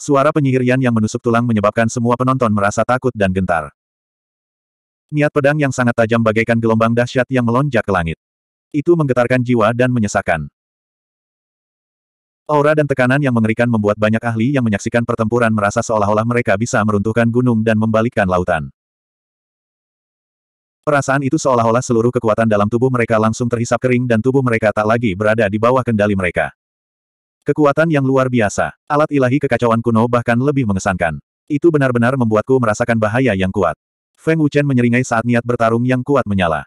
Suara penyihir Yan yang menusuk tulang menyebabkan semua penonton merasa takut dan gentar. Niat pedang yang sangat tajam bagaikan gelombang dahsyat yang melonjak ke langit. Itu menggetarkan jiwa dan menyesakkan. Aura dan tekanan yang mengerikan membuat banyak ahli yang menyaksikan pertempuran merasa seolah-olah mereka bisa meruntuhkan gunung dan membalikkan lautan. Perasaan itu seolah-olah seluruh kekuatan dalam tubuh mereka langsung terhisap kering dan tubuh mereka tak lagi berada di bawah kendali mereka. Kekuatan yang luar biasa, alat ilahi kekacauan kuno bahkan lebih mengesankan. Itu benar-benar membuatku merasakan bahaya yang kuat. Feng Wuchen menyeringai saat niat bertarung yang kuat menyala.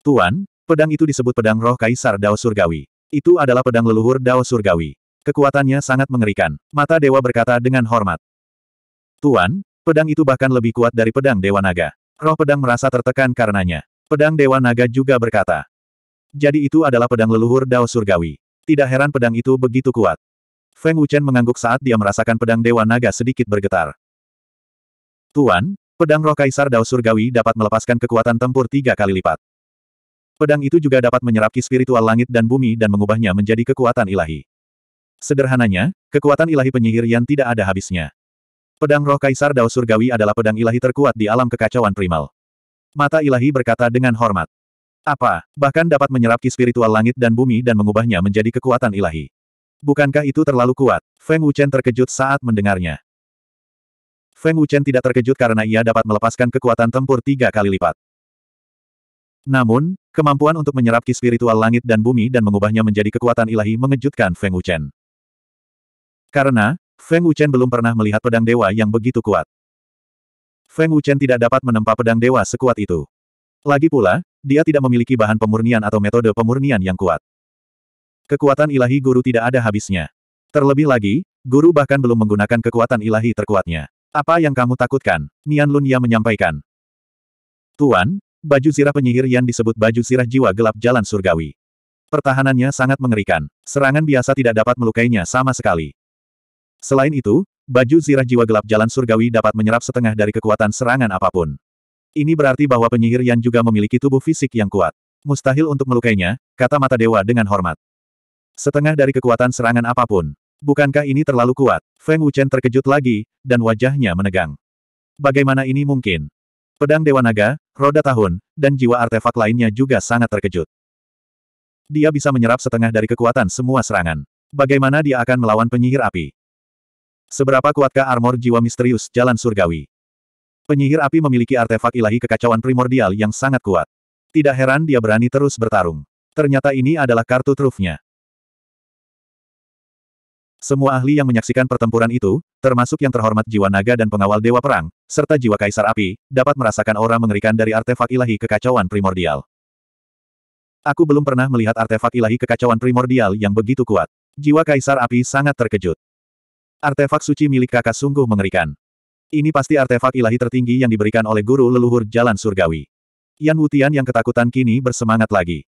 Tuan, pedang itu disebut pedang roh kaisar Dao Surgawi. Itu adalah pedang leluhur Dao Surgawi. Kekuatannya sangat mengerikan. Mata dewa berkata dengan hormat. Tuan, pedang itu bahkan lebih kuat dari pedang dewa naga. Roh pedang merasa tertekan karenanya. Pedang dewa naga juga berkata. Jadi itu adalah pedang leluhur Dao Surgawi. Tidak heran pedang itu begitu kuat. Feng Wuchen mengangguk saat dia merasakan pedang dewa naga sedikit bergetar. Tuan, pedang roh kaisar Dao Surgawi dapat melepaskan kekuatan tempur tiga kali lipat. Pedang itu juga dapat menyerap spiritual langit dan bumi dan mengubahnya menjadi kekuatan ilahi. Sederhananya, kekuatan ilahi penyihir yang tidak ada habisnya. Pedang roh Kaisar Dao Surgawi adalah pedang ilahi terkuat di alam kekacauan primal. Mata ilahi berkata dengan hormat. Apa, bahkan dapat menyerap ki spiritual langit dan bumi dan mengubahnya menjadi kekuatan ilahi. Bukankah itu terlalu kuat? Feng Wuchen terkejut saat mendengarnya. Feng Wuchen tidak terkejut karena ia dapat melepaskan kekuatan tempur tiga kali lipat. Namun, kemampuan untuk menyerap ki spiritual langit dan bumi dan mengubahnya menjadi kekuatan ilahi mengejutkan Feng Wuchen. Karena, Feng Wuchen belum pernah melihat pedang dewa yang begitu kuat. Feng Wuchen tidak dapat menempa pedang dewa sekuat itu. Lagi pula, dia tidak memiliki bahan pemurnian atau metode pemurnian yang kuat. Kekuatan ilahi guru tidak ada habisnya. Terlebih lagi, guru bahkan belum menggunakan kekuatan ilahi terkuatnya. Apa yang kamu takutkan? Nian Lunya menyampaikan. Tuan, baju zirah penyihir yang disebut baju zirah jiwa gelap jalan surgawi. Pertahanannya sangat mengerikan. Serangan biasa tidak dapat melukainya sama sekali. Selain itu, baju zirah jiwa gelap jalan surgawi dapat menyerap setengah dari kekuatan serangan apapun. Ini berarti bahwa penyihir yang juga memiliki tubuh fisik yang kuat. Mustahil untuk melukainya, kata mata dewa dengan hormat. Setengah dari kekuatan serangan apapun. Bukankah ini terlalu kuat? Feng Wuchen terkejut lagi, dan wajahnya menegang. Bagaimana ini mungkin? Pedang Dewa Naga, Roda Tahun, dan jiwa artefak lainnya juga sangat terkejut. Dia bisa menyerap setengah dari kekuatan semua serangan. Bagaimana dia akan melawan penyihir api? Seberapa kuatkah armor jiwa misterius jalan surgawi? Penyihir api memiliki artefak ilahi kekacauan primordial yang sangat kuat. Tidak heran dia berani terus bertarung. Ternyata ini adalah kartu trufnya. Semua ahli yang menyaksikan pertempuran itu, termasuk yang terhormat jiwa naga dan pengawal dewa perang, serta jiwa kaisar api, dapat merasakan aura mengerikan dari artefak ilahi kekacauan primordial. Aku belum pernah melihat artefak ilahi kekacauan primordial yang begitu kuat. Jiwa kaisar api sangat terkejut. Artefak suci milik kakak sungguh mengerikan. Ini pasti artefak ilahi tertinggi yang diberikan oleh guru leluhur jalan surgawi. Yan Wutian yang ketakutan kini bersemangat lagi.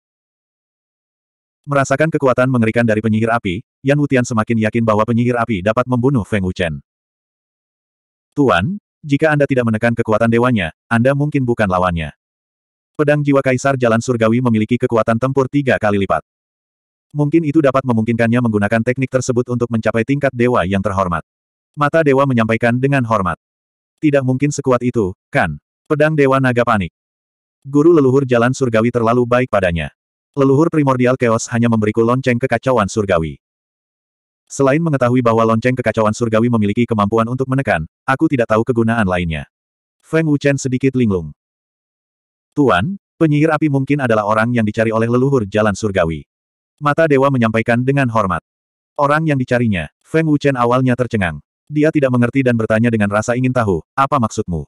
Merasakan kekuatan mengerikan dari penyihir api, Yan Wutian semakin yakin bahwa penyihir api dapat membunuh Feng Wuchen. Tuan, jika Anda tidak menekan kekuatan dewanya, Anda mungkin bukan lawannya. Pedang jiwa kaisar jalan surgawi memiliki kekuatan tempur tiga kali lipat. Mungkin itu dapat memungkinkannya menggunakan teknik tersebut untuk mencapai tingkat dewa yang terhormat. Mata dewa menyampaikan dengan hormat. Tidak mungkin sekuat itu, kan? Pedang dewa naga panik. Guru leluhur jalan surgawi terlalu baik padanya. Leluhur primordial keos hanya memberiku lonceng kekacauan surgawi. Selain mengetahui bahwa lonceng kekacauan surgawi memiliki kemampuan untuk menekan, aku tidak tahu kegunaan lainnya. Feng Wuchen sedikit linglung. Tuan, penyihir api mungkin adalah orang yang dicari oleh leluhur jalan surgawi. Mata dewa menyampaikan dengan hormat. Orang yang dicarinya, Feng Wuchen awalnya tercengang. Dia tidak mengerti dan bertanya dengan rasa ingin tahu, apa maksudmu?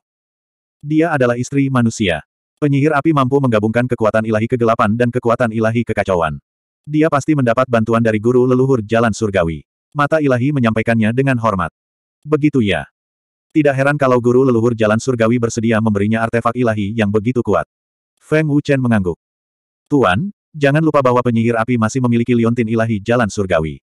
Dia adalah istri manusia. Penyihir api mampu menggabungkan kekuatan ilahi kegelapan dan kekuatan ilahi kekacauan. Dia pasti mendapat bantuan dari guru leluhur jalan surgawi. Mata ilahi menyampaikannya dengan hormat. Begitu ya. Tidak heran kalau guru leluhur jalan surgawi bersedia memberinya artefak ilahi yang begitu kuat. Feng Wuchen mengangguk. Tuan, Jangan lupa bahwa penyihir api masih memiliki liontin ilahi jalan surgawi.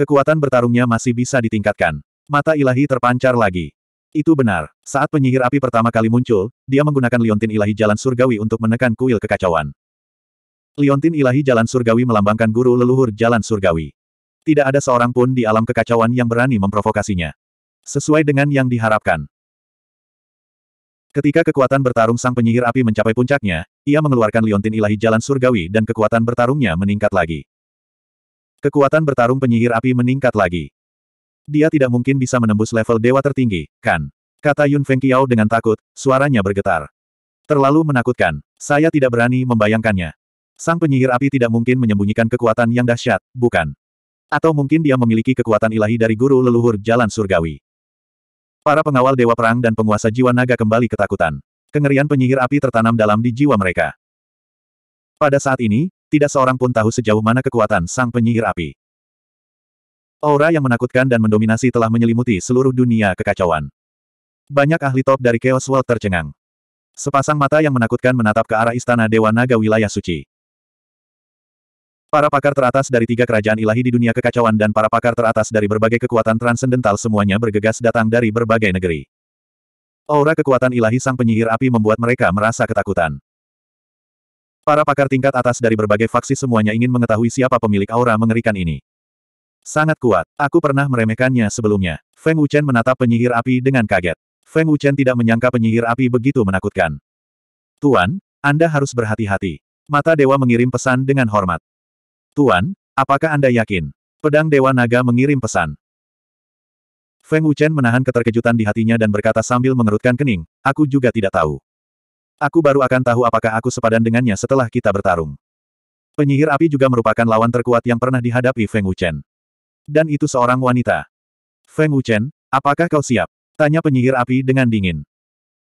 Kekuatan bertarungnya masih bisa ditingkatkan. Mata ilahi terpancar lagi. Itu benar. Saat penyihir api pertama kali muncul, dia menggunakan liontin ilahi jalan surgawi untuk menekan kuil kekacauan. Liontin ilahi jalan surgawi melambangkan guru leluhur jalan surgawi. Tidak ada seorang pun di alam kekacauan yang berani memprovokasinya. Sesuai dengan yang diharapkan, Ketika kekuatan bertarung sang penyihir api mencapai puncaknya, ia mengeluarkan liontin ilahi jalan surgawi dan kekuatan bertarungnya meningkat lagi. Kekuatan bertarung penyihir api meningkat lagi. Dia tidak mungkin bisa menembus level dewa tertinggi, kan? Kata Yun Feng Qiao dengan takut, suaranya bergetar. Terlalu menakutkan. Saya tidak berani membayangkannya. Sang penyihir api tidak mungkin menyembunyikan kekuatan yang dahsyat, bukan? Atau mungkin dia memiliki kekuatan ilahi dari guru leluhur jalan surgawi. Para pengawal Dewa Perang dan penguasa jiwa naga kembali ketakutan. Kengerian penyihir api tertanam dalam di jiwa mereka. Pada saat ini, tidak seorang pun tahu sejauh mana kekuatan sang penyihir api. Aura yang menakutkan dan mendominasi telah menyelimuti seluruh dunia kekacauan. Banyak ahli top dari Chaos World tercengang. Sepasang mata yang menakutkan menatap ke arah istana Dewa Naga wilayah suci. Para pakar teratas dari tiga kerajaan ilahi di dunia kekacauan dan para pakar teratas dari berbagai kekuatan transendental semuanya bergegas datang dari berbagai negeri. Aura kekuatan ilahi sang penyihir api membuat mereka merasa ketakutan. Para pakar tingkat atas dari berbagai faksi semuanya ingin mengetahui siapa pemilik aura mengerikan ini. Sangat kuat, aku pernah meremehkannya sebelumnya. Feng Wuchen menatap penyihir api dengan kaget. Feng Wuchen tidak menyangka penyihir api begitu menakutkan. Tuan, Anda harus berhati-hati. Mata Dewa mengirim pesan dengan hormat. Tuan, apakah Anda yakin? Pedang Dewa Naga mengirim pesan. Feng Wuchen menahan keterkejutan di hatinya dan berkata sambil mengerutkan kening, aku juga tidak tahu. Aku baru akan tahu apakah aku sepadan dengannya setelah kita bertarung. Penyihir api juga merupakan lawan terkuat yang pernah dihadapi Feng Wuchen. Dan itu seorang wanita. Feng Wuchen, apakah kau siap? Tanya penyihir api dengan dingin.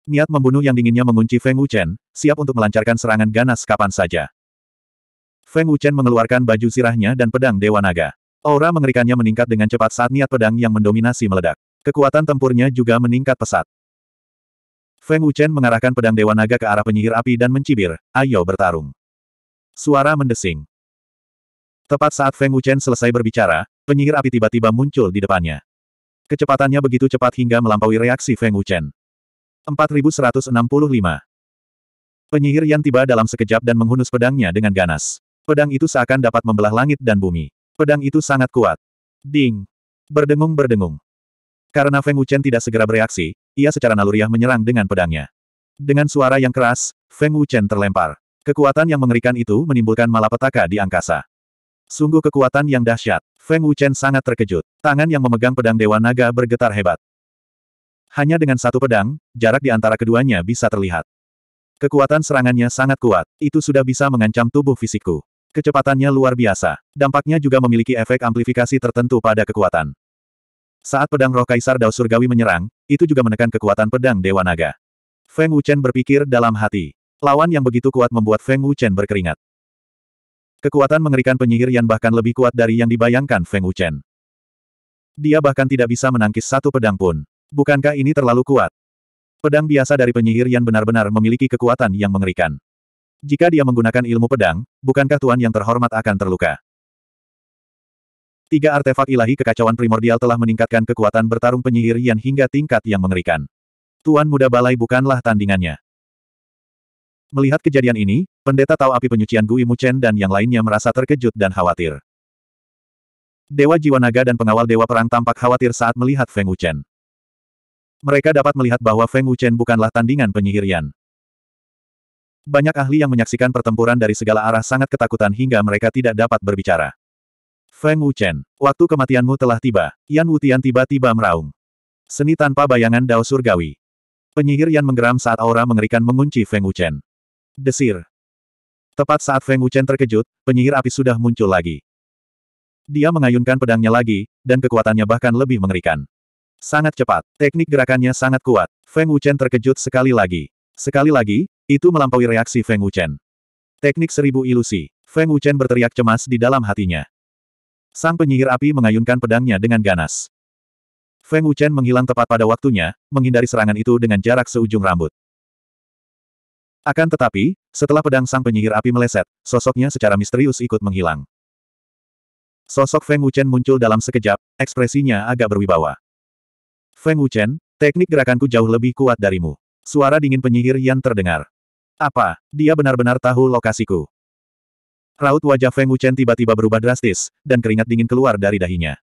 Niat membunuh yang dinginnya mengunci Feng Wuchen, siap untuk melancarkan serangan ganas kapan saja. Feng Wuchen mengeluarkan baju sirahnya dan pedang Dewa Naga. Aura mengerikannya meningkat dengan cepat saat niat pedang yang mendominasi meledak. Kekuatan tempurnya juga meningkat pesat. Feng Wuchen mengarahkan pedang Dewa Naga ke arah penyihir api dan mencibir, ayo bertarung. Suara mendesing. Tepat saat Feng Wuchen selesai berbicara, penyihir api tiba-tiba muncul di depannya. Kecepatannya begitu cepat hingga melampaui reaksi Feng Wuchen. 4165. Penyihir yang tiba dalam sekejap dan menghunus pedangnya dengan ganas. Pedang itu seakan dapat membelah langit dan bumi. Pedang itu sangat kuat. Ding! Berdengung-berdengung. Karena Feng Wuchen tidak segera bereaksi, ia secara naluriah menyerang dengan pedangnya. Dengan suara yang keras, Feng Wuchen terlempar. Kekuatan yang mengerikan itu menimbulkan malapetaka di angkasa. Sungguh kekuatan yang dahsyat. Feng Wuchen sangat terkejut. Tangan yang memegang pedang Dewa Naga bergetar hebat. Hanya dengan satu pedang, jarak di antara keduanya bisa terlihat. Kekuatan serangannya sangat kuat, itu sudah bisa mengancam tubuh fisikku. Kecepatannya luar biasa. Dampaknya juga memiliki efek amplifikasi tertentu pada kekuatan. Saat pedang roh Kaisar Dao Surgawi menyerang, itu juga menekan kekuatan pedang Dewa Naga. Feng Wuchen berpikir dalam hati. Lawan yang begitu kuat membuat Feng Wuchen berkeringat. Kekuatan mengerikan penyihir yang bahkan lebih kuat dari yang dibayangkan Feng Wuchen. Dia bahkan tidak bisa menangkis satu pedang pun. Bukankah ini terlalu kuat? Pedang biasa dari penyihir yang benar-benar memiliki kekuatan yang mengerikan. Jika dia menggunakan ilmu pedang, bukankah Tuan yang terhormat akan terluka? Tiga artefak ilahi kekacauan primordial telah meningkatkan kekuatan bertarung penyihir Yan hingga tingkat yang mengerikan. Tuan muda balai bukanlah tandingannya. Melihat kejadian ini, pendeta tahu api penyucian Gui Muchen dan yang lainnya merasa terkejut dan khawatir. Dewa Jiwa Naga dan pengawal Dewa Perang tampak khawatir saat melihat Feng Wuchen. Mereka dapat melihat bahwa Feng Wuchen bukanlah tandingan penyihir banyak ahli yang menyaksikan pertempuran dari segala arah sangat ketakutan hingga mereka tidak dapat berbicara. Feng Wuchen, waktu kematianmu telah tiba. Yan Wutian tiba-tiba meraung. Seni tanpa bayangan Dao Surgawi. Penyihir Yan menggeram saat aura mengerikan mengunci Feng Wuchen. Desir. Tepat saat Feng Wuchen terkejut, penyihir api sudah muncul lagi. Dia mengayunkan pedangnya lagi, dan kekuatannya bahkan lebih mengerikan. Sangat cepat, teknik gerakannya sangat kuat. Feng Wuchen terkejut sekali lagi. Sekali lagi, itu melampaui reaksi Feng Wuchen. Teknik seribu ilusi. Feng Wuchen berteriak cemas di dalam hatinya. Sang penyihir api mengayunkan pedangnya dengan ganas. Feng Wuchen menghilang tepat pada waktunya, menghindari serangan itu dengan jarak seujung rambut. Akan tetapi, setelah pedang sang penyihir api meleset, sosoknya secara misterius ikut menghilang. Sosok Feng Wuchen muncul dalam sekejap, ekspresinya agak berwibawa. Feng Wuchen, teknik gerakanku jauh lebih kuat darimu. Suara dingin penyihir yang terdengar. Apa, dia benar-benar tahu lokasiku? Raut wajah Feng Wuchen tiba-tiba berubah drastis, dan keringat dingin keluar dari dahinya.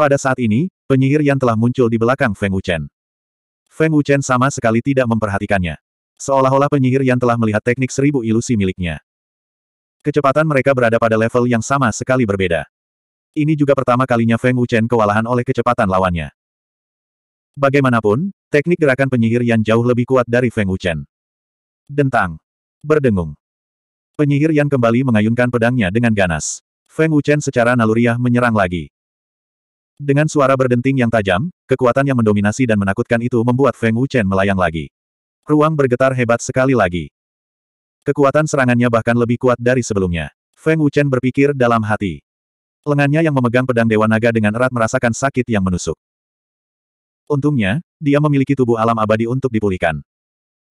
Pada saat ini, penyihir yang telah muncul di belakang Feng Wuchen. Feng Wuchen sama sekali tidak memperhatikannya. Seolah-olah penyihir yang telah melihat teknik seribu ilusi miliknya. Kecepatan mereka berada pada level yang sama sekali berbeda. Ini juga pertama kalinya Feng Wuchen kewalahan oleh kecepatan lawannya. Bagaimanapun, teknik gerakan penyihir yang jauh lebih kuat dari Feng Wuchen. Dentang. Berdengung. Penyihir yang kembali mengayunkan pedangnya dengan ganas. Feng Wuchen secara naluriah menyerang lagi. Dengan suara berdenting yang tajam, kekuatan yang mendominasi dan menakutkan itu membuat Feng Wuchen melayang lagi. Ruang bergetar hebat sekali lagi. Kekuatan serangannya bahkan lebih kuat dari sebelumnya. Feng Wuchen berpikir dalam hati. Lengannya yang memegang pedang Dewa Naga dengan erat merasakan sakit yang menusuk. Untungnya, dia memiliki tubuh alam abadi untuk dipulihkan.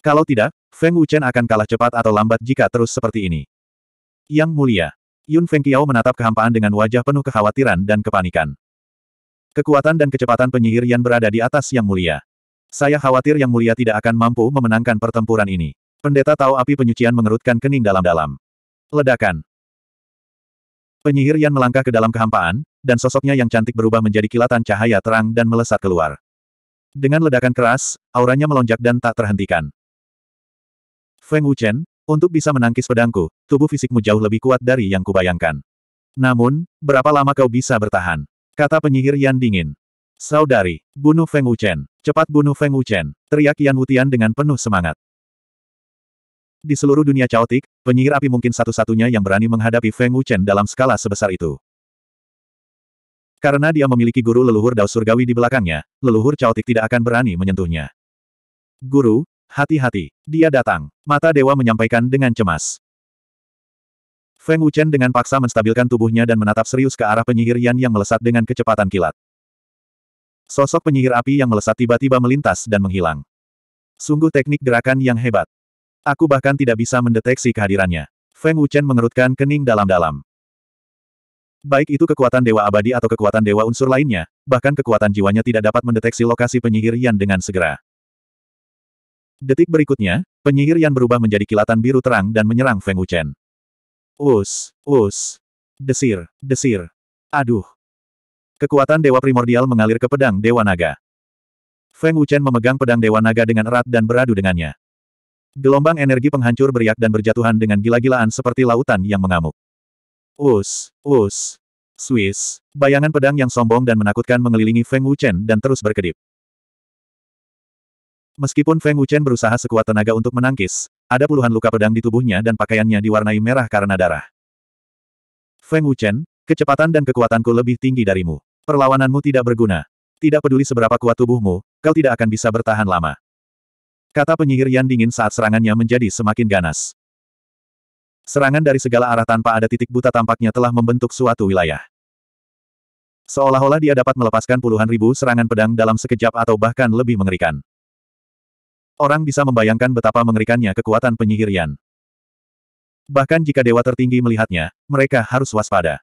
Kalau tidak, Feng Wuchen akan kalah cepat atau lambat jika terus seperti ini. Yang mulia, Yun Feng Qiao menatap kehampaan dengan wajah penuh kekhawatiran dan kepanikan. Kekuatan dan kecepatan penyihir yang berada di atas Yang Mulia. Saya khawatir Yang Mulia tidak akan mampu memenangkan pertempuran ini. Pendeta tahu api penyucian mengerutkan kening dalam-dalam. Ledakan. Penyihir yang melangkah ke dalam kehampaan, dan sosoknya yang cantik berubah menjadi kilatan cahaya terang dan melesat keluar. Dengan ledakan keras, auranya melonjak dan tak terhentikan. Feng Wuchen, untuk bisa menangkis pedangku, tubuh fisikmu jauh lebih kuat dari yang kubayangkan. Namun, berapa lama kau bisa bertahan? Kata penyihir Yan dingin. Saudari, bunuh Feng Wuchen. Cepat bunuh Feng Wuchen, teriak Yan Wutian dengan penuh semangat. Di seluruh dunia caotik, penyihir api mungkin satu-satunya yang berani menghadapi Feng Wuchen dalam skala sebesar itu. Karena dia memiliki guru leluhur Dao Surgawi di belakangnya, leluhur caotik tidak akan berani menyentuhnya. Guru, hati-hati, dia datang. Mata dewa menyampaikan dengan cemas. Feng Wuchen dengan paksa menstabilkan tubuhnya dan menatap serius ke arah penyihir Yan yang melesat dengan kecepatan kilat. Sosok penyihir api yang melesat tiba-tiba melintas dan menghilang. Sungguh teknik gerakan yang hebat. Aku bahkan tidak bisa mendeteksi kehadirannya. Feng Wuchen mengerutkan kening dalam-dalam. Baik itu kekuatan dewa abadi atau kekuatan dewa unsur lainnya, bahkan kekuatan jiwanya tidak dapat mendeteksi lokasi penyihir Yan dengan segera. Detik berikutnya, penyihir Yan berubah menjadi kilatan biru terang dan menyerang Feng Wuchen. Us, us, desir, desir, aduh. Kekuatan dewa primordial mengalir ke pedang dewa naga. Feng Wuchen memegang pedang dewa naga dengan erat dan beradu dengannya. Gelombang energi penghancur beriak dan berjatuhan dengan gila-gilaan seperti lautan yang mengamuk. Us, us. Swiss, bayangan pedang yang sombong dan menakutkan mengelilingi Feng Wuchen dan terus berkedip. Meskipun Feng Wuchen berusaha sekuat tenaga untuk menangkis, ada puluhan luka pedang di tubuhnya dan pakaiannya diwarnai merah karena darah. Feng Wuchen, kecepatan dan kekuatanku lebih tinggi darimu. Perlawananmu tidak berguna. Tidak peduli seberapa kuat tubuhmu, kau tidak akan bisa bertahan lama. Kata penyihir yang dingin saat serangannya menjadi semakin ganas. Serangan dari segala arah tanpa ada titik buta tampaknya telah membentuk suatu wilayah. Seolah-olah dia dapat melepaskan puluhan ribu serangan pedang dalam sekejap atau bahkan lebih mengerikan. Orang bisa membayangkan betapa mengerikannya kekuatan penyihirian. Bahkan jika dewa tertinggi melihatnya, mereka harus waspada.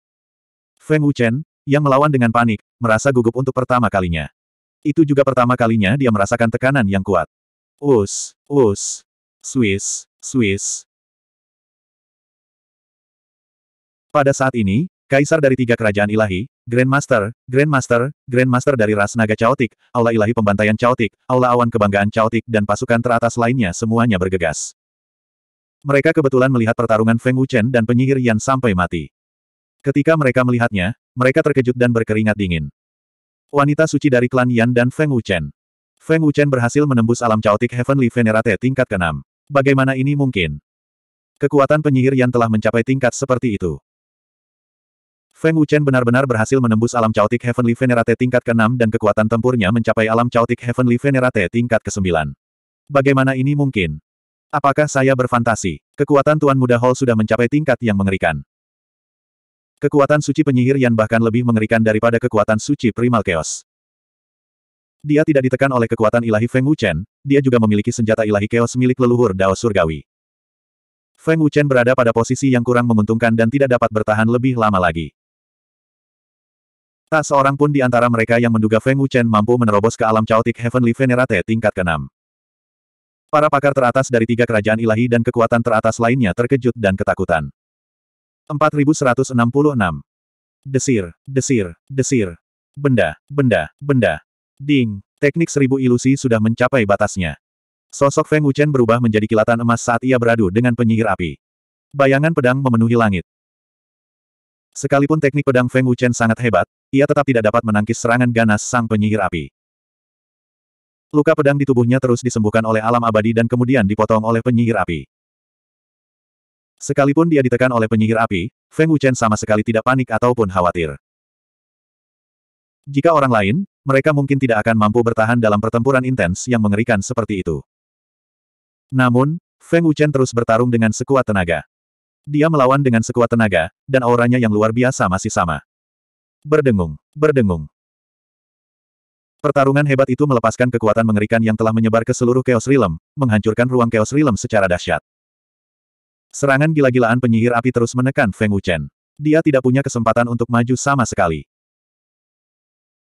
Feng Wuchen, yang melawan dengan panik, merasa gugup untuk pertama kalinya. Itu juga pertama kalinya dia merasakan tekanan yang kuat. Us, us, Swiss, Swiss, Pada saat ini, kaisar dari tiga kerajaan ilahi, Grandmaster, Grandmaster, Grandmaster dari ras naga caotik, Allah ilahi pembantaian caotik, Allah awan kebanggaan caotik dan pasukan teratas lainnya semuanya bergegas. Mereka kebetulan melihat pertarungan Feng Wuchen dan penyihir Yan sampai mati. Ketika mereka melihatnya, mereka terkejut dan berkeringat dingin. Wanita suci dari klan Yan dan Feng Wuchen. Feng Wuchen berhasil menembus alam caotik Heavenly Venerate tingkat ke-6. Bagaimana ini mungkin? Kekuatan penyihir Yan telah mencapai tingkat seperti itu. Feng Wuchen benar-benar berhasil menembus alam caotik Heavenly Venerate tingkat ke-6 dan kekuatan tempurnya mencapai alam caotik Heavenly Venerate tingkat ke-9. Bagaimana ini mungkin? Apakah saya berfantasi? Kekuatan Tuan Muda Hall sudah mencapai tingkat yang mengerikan. Kekuatan suci penyihir yang bahkan lebih mengerikan daripada kekuatan suci primal chaos. Dia tidak ditekan oleh kekuatan ilahi Feng Wuchen, dia juga memiliki senjata ilahi chaos milik leluhur Dao Surgawi. Feng Wuchen berada pada posisi yang kurang menguntungkan dan tidak dapat bertahan lebih lama lagi. Tak seorang pun di antara mereka yang menduga Feng Wuchen mampu menerobos ke alam caotik Heavenly Venerate tingkat ke-6. Para pakar teratas dari tiga kerajaan ilahi dan kekuatan teratas lainnya terkejut dan ketakutan. 4166. Desir, desir, desir. Benda, benda, benda. Ding, teknik seribu ilusi sudah mencapai batasnya. Sosok Feng Wuchen berubah menjadi kilatan emas saat ia beradu dengan penyihir api. Bayangan pedang memenuhi langit. Sekalipun teknik pedang Feng Wuchen sangat hebat, ia tetap tidak dapat menangkis serangan ganas sang penyihir api. Luka pedang di tubuhnya terus disembuhkan oleh alam abadi dan kemudian dipotong oleh penyihir api. Sekalipun dia ditekan oleh penyihir api, Feng Wuchen sama sekali tidak panik ataupun khawatir. Jika orang lain, mereka mungkin tidak akan mampu bertahan dalam pertempuran intens yang mengerikan seperti itu. Namun, Feng Wuchen terus bertarung dengan sekuat tenaga. Dia melawan dengan sekuat tenaga, dan auranya yang luar biasa masih sama. Berdengung, berdengung. Pertarungan hebat itu melepaskan kekuatan mengerikan yang telah menyebar ke seluruh Chaos Realm, menghancurkan ruang Chaos Realm secara dahsyat. Serangan gila-gilaan penyihir api terus menekan Feng Wuchen. Dia tidak punya kesempatan untuk maju sama sekali.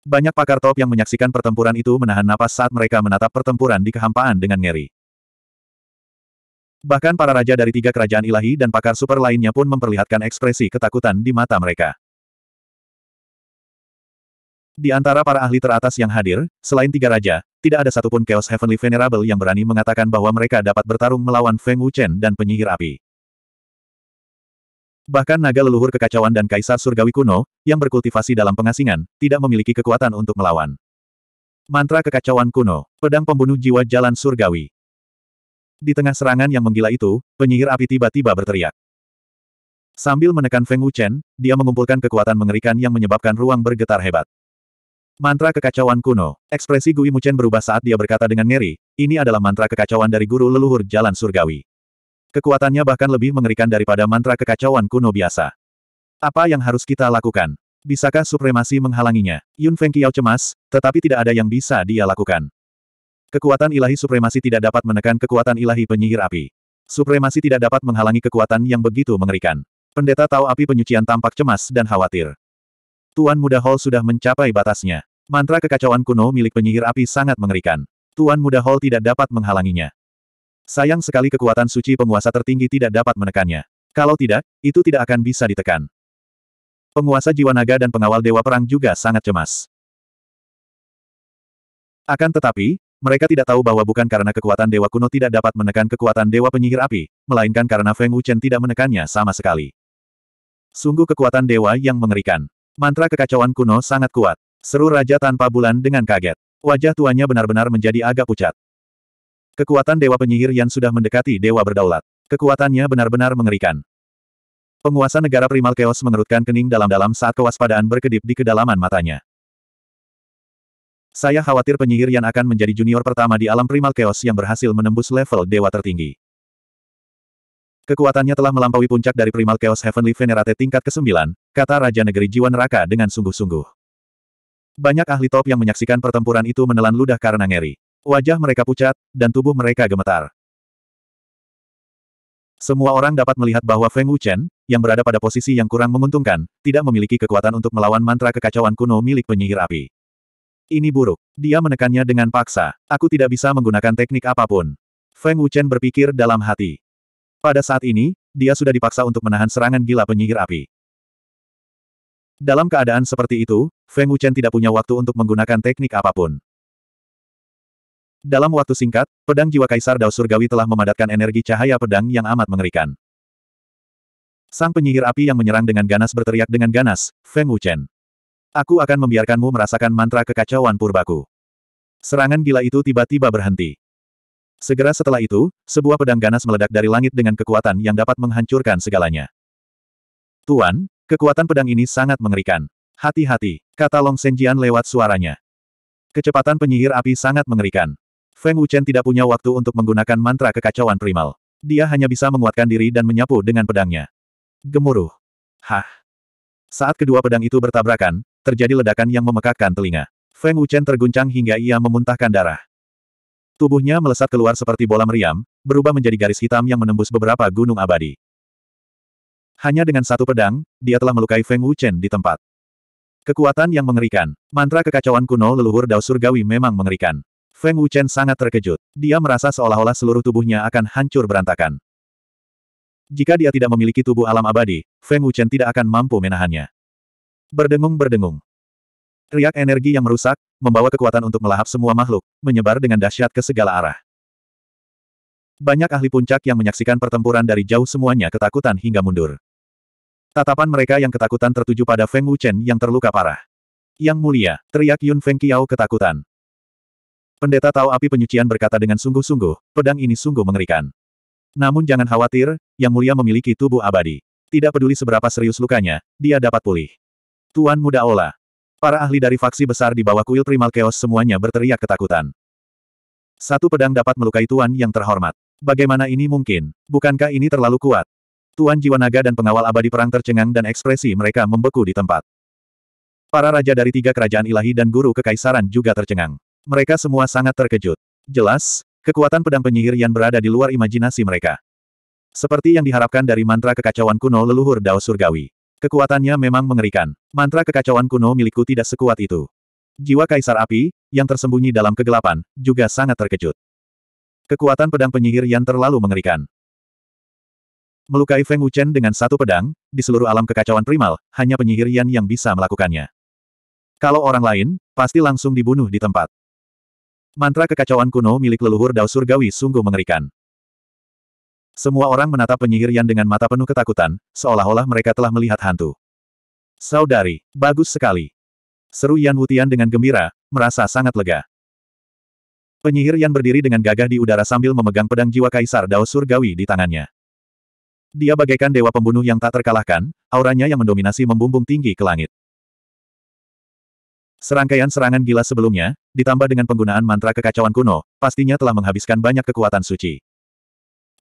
Banyak pakar top yang menyaksikan pertempuran itu menahan napas saat mereka menatap pertempuran di kehampaan dengan ngeri. Bahkan para raja dari tiga kerajaan ilahi dan pakar super lainnya pun memperlihatkan ekspresi ketakutan di mata mereka. Di antara para ahli teratas yang hadir, selain tiga raja, tidak ada satupun Chaos Heavenly Venerable yang berani mengatakan bahwa mereka dapat bertarung melawan Feng Wuchen dan penyihir api. Bahkan naga leluhur kekacauan dan kaisar surgawi kuno, yang berkultivasi dalam pengasingan, tidak memiliki kekuatan untuk melawan. Mantra kekacauan kuno, pedang pembunuh jiwa jalan surgawi. Di tengah serangan yang menggila itu, penyihir api tiba-tiba berteriak. Sambil menekan Feng Wuchen, dia mengumpulkan kekuatan mengerikan yang menyebabkan ruang bergetar hebat. Mantra kekacauan kuno. Ekspresi Gui Muchen berubah saat dia berkata dengan ngeri, ini adalah mantra kekacauan dari guru leluhur jalan surgawi. Kekuatannya bahkan lebih mengerikan daripada mantra kekacauan kuno biasa. Apa yang harus kita lakukan? Bisakah supremasi menghalanginya? Yun Feng Fengqiao cemas, tetapi tidak ada yang bisa dia lakukan. Kekuatan ilahi supremasi tidak dapat menekan kekuatan ilahi penyihir api. Supremasi tidak dapat menghalangi kekuatan yang begitu mengerikan. Pendeta tahu api penyucian tampak cemas dan khawatir. Tuan Muda Hall sudah mencapai batasnya. Mantra kekacauan kuno milik penyihir api sangat mengerikan. Tuan Muda Hall tidak dapat menghalanginya. Sayang sekali kekuatan suci penguasa tertinggi tidak dapat menekannya. Kalau tidak, itu tidak akan bisa ditekan. Penguasa jiwa naga dan pengawal dewa perang juga sangat cemas. Akan tetapi, mereka tidak tahu bahwa bukan karena kekuatan Dewa Kuno tidak dapat menekan kekuatan Dewa Penyihir Api, melainkan karena Feng Wuchen tidak menekannya sama sekali. Sungguh kekuatan Dewa yang mengerikan. Mantra kekacauan kuno sangat kuat. Seru Raja tanpa bulan dengan kaget. Wajah tuanya benar-benar menjadi agak pucat. Kekuatan Dewa Penyihir yang sudah mendekati Dewa Berdaulat. Kekuatannya benar-benar mengerikan. Penguasa negara primal chaos mengerutkan kening dalam-dalam saat kewaspadaan berkedip di kedalaman matanya. Saya khawatir penyihir yang akan menjadi junior pertama di alam primal chaos yang berhasil menembus level dewa tertinggi. Kekuatannya telah melampaui puncak dari primal chaos Heavenly Venerate tingkat ke-9, kata Raja Negeri Jiwa Neraka dengan sungguh-sungguh. Banyak ahli top yang menyaksikan pertempuran itu menelan ludah karena ngeri. Wajah mereka pucat, dan tubuh mereka gemetar. Semua orang dapat melihat bahwa Feng Wuchen, yang berada pada posisi yang kurang menguntungkan, tidak memiliki kekuatan untuk melawan mantra kekacauan kuno milik penyihir api. Ini buruk. Dia menekannya dengan paksa. Aku tidak bisa menggunakan teknik apapun. Feng Wuchen berpikir dalam hati. Pada saat ini, dia sudah dipaksa untuk menahan serangan gila penyihir api. Dalam keadaan seperti itu, Feng Wuchen tidak punya waktu untuk menggunakan teknik apapun. Dalam waktu singkat, pedang jiwa Kaisar Dao Surgawi telah memadatkan energi cahaya pedang yang amat mengerikan. Sang penyihir api yang menyerang dengan ganas berteriak dengan ganas, Feng Wuchen. Aku akan membiarkanmu merasakan mantra kekacauan purbaku. Serangan gila itu tiba-tiba berhenti. Segera setelah itu, sebuah pedang ganas meledak dari langit dengan kekuatan yang dapat menghancurkan segalanya. Tuan, kekuatan pedang ini sangat mengerikan. Hati-hati, kata Long Senjian lewat suaranya. Kecepatan penyihir api sangat mengerikan. Feng Wuchen tidak punya waktu untuk menggunakan mantra kekacauan primal. Dia hanya bisa menguatkan diri dan menyapu dengan pedangnya. Gemuruh. Hah. Saat kedua pedang itu bertabrakan, terjadi ledakan yang memekakkan telinga. Feng Wuchen terguncang hingga ia memuntahkan darah. Tubuhnya melesat keluar seperti bola meriam, berubah menjadi garis hitam yang menembus beberapa gunung abadi. Hanya dengan satu pedang, dia telah melukai Feng Wuchen di tempat. Kekuatan yang mengerikan. Mantra kekacauan kuno leluhur Dao Surgawi memang mengerikan. Feng Wuchen sangat terkejut. Dia merasa seolah-olah seluruh tubuhnya akan hancur berantakan. Jika dia tidak memiliki tubuh alam abadi, Feng Wuchen tidak akan mampu menahannya berdengung-berdengung. Riak energi yang merusak, membawa kekuatan untuk melahap semua makhluk, menyebar dengan dahsyat ke segala arah. Banyak ahli puncak yang menyaksikan pertempuran dari jauh semuanya ketakutan hingga mundur. Tatapan mereka yang ketakutan tertuju pada Feng Wuchen yang terluka parah. Yang mulia, teriak Yun Feng Qiao ketakutan. Pendeta Tao Api Penyucian berkata dengan sungguh-sungguh, pedang ini sungguh mengerikan. Namun jangan khawatir, Yang Mulia memiliki tubuh abadi. Tidak peduli seberapa serius lukanya, dia dapat pulih. Tuan Muda Ola. Para ahli dari faksi besar di bawah kuil Primal Chaos semuanya berteriak ketakutan. Satu pedang dapat melukai Tuan yang terhormat. Bagaimana ini mungkin? Bukankah ini terlalu kuat? Tuan Jiwa Naga dan pengawal abadi perang tercengang dan ekspresi mereka membeku di tempat. Para raja dari tiga kerajaan ilahi dan guru kekaisaran juga tercengang. Mereka semua sangat terkejut. Jelas, kekuatan pedang penyihir yang berada di luar imajinasi mereka. Seperti yang diharapkan dari mantra kekacauan kuno leluhur Dao Surgawi. Kekuatannya memang mengerikan. Mantra kekacauan kuno milikku tidak sekuat itu. Jiwa Kaisar Api, yang tersembunyi dalam kegelapan, juga sangat terkejut. Kekuatan pedang penyihir yang terlalu mengerikan. Melukai Feng Wuchen dengan satu pedang, di seluruh alam kekacauan primal, hanya penyihir Yan yang bisa melakukannya. Kalau orang lain, pasti langsung dibunuh di tempat. Mantra kekacauan kuno milik leluhur Dao Surgawi sungguh mengerikan. Semua orang menatap penyihir Yan dengan mata penuh ketakutan, seolah-olah mereka telah melihat hantu. Saudari, bagus sekali. Seru Yan Wutian dengan gembira, merasa sangat lega. Penyihir Yan berdiri dengan gagah di udara sambil memegang pedang jiwa Kaisar Dao Surgawi di tangannya. Dia bagaikan dewa pembunuh yang tak terkalahkan, auranya yang mendominasi membumbung tinggi ke langit. Serangkaian serangan gila sebelumnya, ditambah dengan penggunaan mantra kekacauan kuno, pastinya telah menghabiskan banyak kekuatan suci.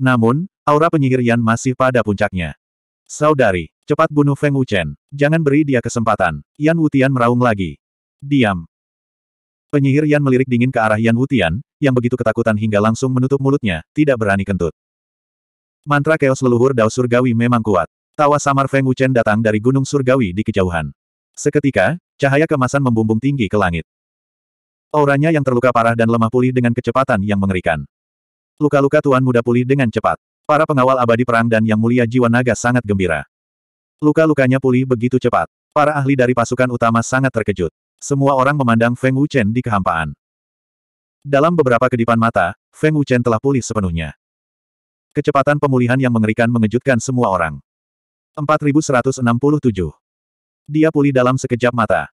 Namun, aura penyihir Yan masih pada puncaknya. Saudari, cepat bunuh Feng Wuchen. Jangan beri dia kesempatan. Yan Wutian meraung lagi. Diam. Penyihir Yan melirik dingin ke arah Yan Wutian, yang begitu ketakutan hingga langsung menutup mulutnya, tidak berani kentut. Mantra keos leluhur Dao Surgawi memang kuat. Tawa samar Feng Wuchen datang dari Gunung Surgawi di kejauhan. Seketika, cahaya kemasan membumbung tinggi ke langit. Auranya yang terluka parah dan lemah pulih dengan kecepatan yang mengerikan. Luka-luka Tuan Muda pulih dengan cepat. Para pengawal abadi perang dan Yang Mulia Jiwa Naga sangat gembira. Luka-lukanya pulih begitu cepat. Para ahli dari pasukan utama sangat terkejut. Semua orang memandang Feng Wuchen di kehampaan. Dalam beberapa kedipan mata, Feng Wuchen telah pulih sepenuhnya. Kecepatan pemulihan yang mengerikan mengejutkan semua orang. 4167. Dia pulih dalam sekejap mata.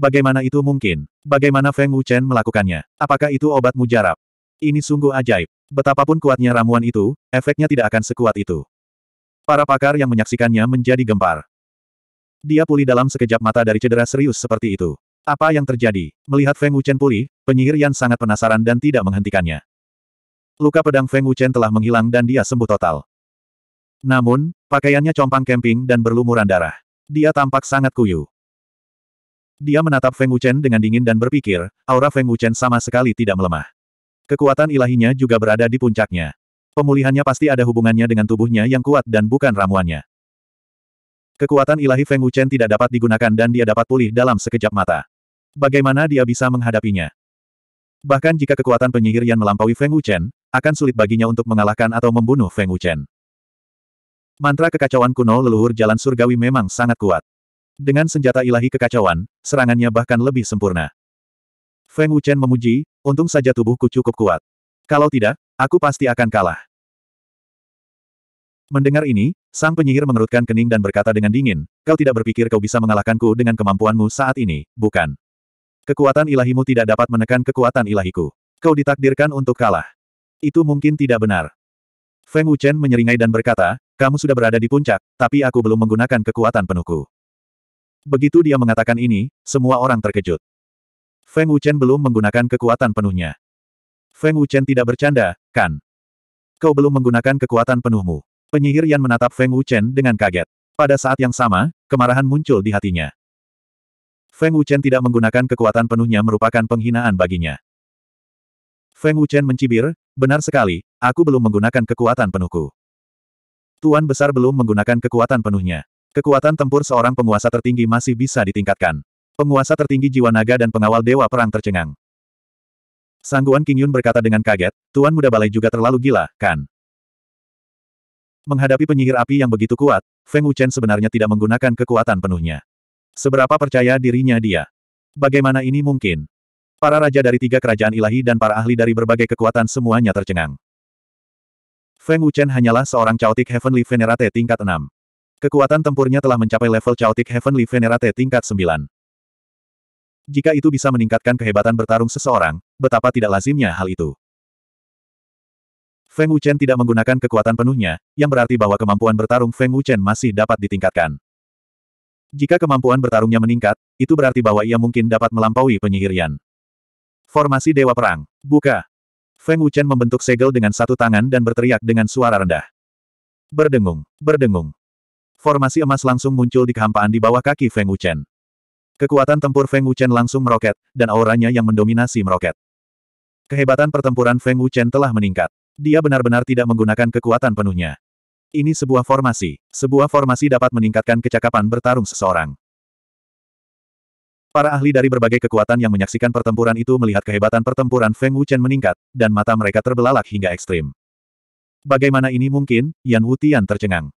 Bagaimana itu mungkin? Bagaimana Feng Wuchen melakukannya? Apakah itu obat mujarab? Ini sungguh ajaib. Betapapun kuatnya ramuan itu, efeknya tidak akan sekuat itu. Para pakar yang menyaksikannya menjadi gempar. Dia pulih dalam sekejap mata dari cedera serius seperti itu. Apa yang terjadi? Melihat Feng Wuchen pulih, penyihir yang sangat penasaran dan tidak menghentikannya. Luka pedang Feng Wuchen telah menghilang dan dia sembuh total. Namun, pakaiannya compang kemping dan berlumuran darah. Dia tampak sangat kuyu. Dia menatap Feng Wuchen dengan dingin dan berpikir, aura Feng Wuchen sama sekali tidak melemah. Kekuatan ilahinya juga berada di puncaknya. Pemulihannya pasti ada hubungannya dengan tubuhnya yang kuat dan bukan ramuannya. Kekuatan ilahi Feng Wuchen tidak dapat digunakan dan dia dapat pulih dalam sekejap mata. Bagaimana dia bisa menghadapinya? Bahkan jika kekuatan penyihir yang melampaui Feng Wuchen, akan sulit baginya untuk mengalahkan atau membunuh Feng Wuchen. Mantra kekacauan kuno leluhur jalan surgawi memang sangat kuat. Dengan senjata ilahi kekacauan, serangannya bahkan lebih sempurna. Feng Wuchen memuji, untung saja tubuhku cukup kuat. Kalau tidak, aku pasti akan kalah. Mendengar ini, sang penyihir mengerutkan kening dan berkata dengan dingin, kau tidak berpikir kau bisa mengalahkanku dengan kemampuanmu saat ini, bukan? Kekuatan ilahimu tidak dapat menekan kekuatan ilahiku. Kau ditakdirkan untuk kalah. Itu mungkin tidak benar. Feng Wuchen menyeringai dan berkata, kamu sudah berada di puncak, tapi aku belum menggunakan kekuatan penuhku. Begitu dia mengatakan ini, semua orang terkejut. Feng Wuchen belum menggunakan kekuatan penuhnya. Feng Wuchen tidak bercanda, kan? Kau belum menggunakan kekuatan penuhmu. Penyihir Yan menatap Feng Wuchen dengan kaget. Pada saat yang sama, kemarahan muncul di hatinya. Feng Wuchen tidak menggunakan kekuatan penuhnya merupakan penghinaan baginya. Feng Wuchen mencibir, benar sekali, aku belum menggunakan kekuatan penuhku. Tuan Besar belum menggunakan kekuatan penuhnya. Kekuatan tempur seorang penguasa tertinggi masih bisa ditingkatkan. Penguasa tertinggi jiwa naga dan pengawal dewa perang tercengang. Sangguan King Yun berkata dengan kaget, Tuan Muda Balai juga terlalu gila, kan? Menghadapi penyihir api yang begitu kuat, Feng Wuchen sebenarnya tidak menggunakan kekuatan penuhnya. Seberapa percaya dirinya dia? Bagaimana ini mungkin? Para raja dari tiga kerajaan ilahi dan para ahli dari berbagai kekuatan semuanya tercengang. Feng Wuchen hanyalah seorang Chaotic Heavenly Venerate tingkat 6. Kekuatan tempurnya telah mencapai level Chaotic Heavenly Venerate tingkat 9. Jika itu bisa meningkatkan kehebatan bertarung seseorang, betapa tidak lazimnya hal itu. Feng Wuchen tidak menggunakan kekuatan penuhnya, yang berarti bahwa kemampuan bertarung Feng Wuchen masih dapat ditingkatkan. Jika kemampuan bertarungnya meningkat, itu berarti bahwa ia mungkin dapat melampaui penyihirian. Formasi Dewa Perang, buka. Feng Wuchen membentuk segel dengan satu tangan dan berteriak dengan suara rendah. Berdengung, berdengung. Formasi emas langsung muncul di kehampaan di bawah kaki Feng Wuchen. Kekuatan tempur Feng Wuchen langsung meroket, dan auranya yang mendominasi meroket. Kehebatan pertempuran Feng Wuchen telah meningkat. Dia benar-benar tidak menggunakan kekuatan penuhnya. Ini sebuah formasi. Sebuah formasi dapat meningkatkan kecakapan bertarung seseorang. Para ahli dari berbagai kekuatan yang menyaksikan pertempuran itu melihat kehebatan pertempuran Feng Wuchen meningkat, dan mata mereka terbelalak hingga ekstrim. Bagaimana ini mungkin? Yan Wutian tercengang.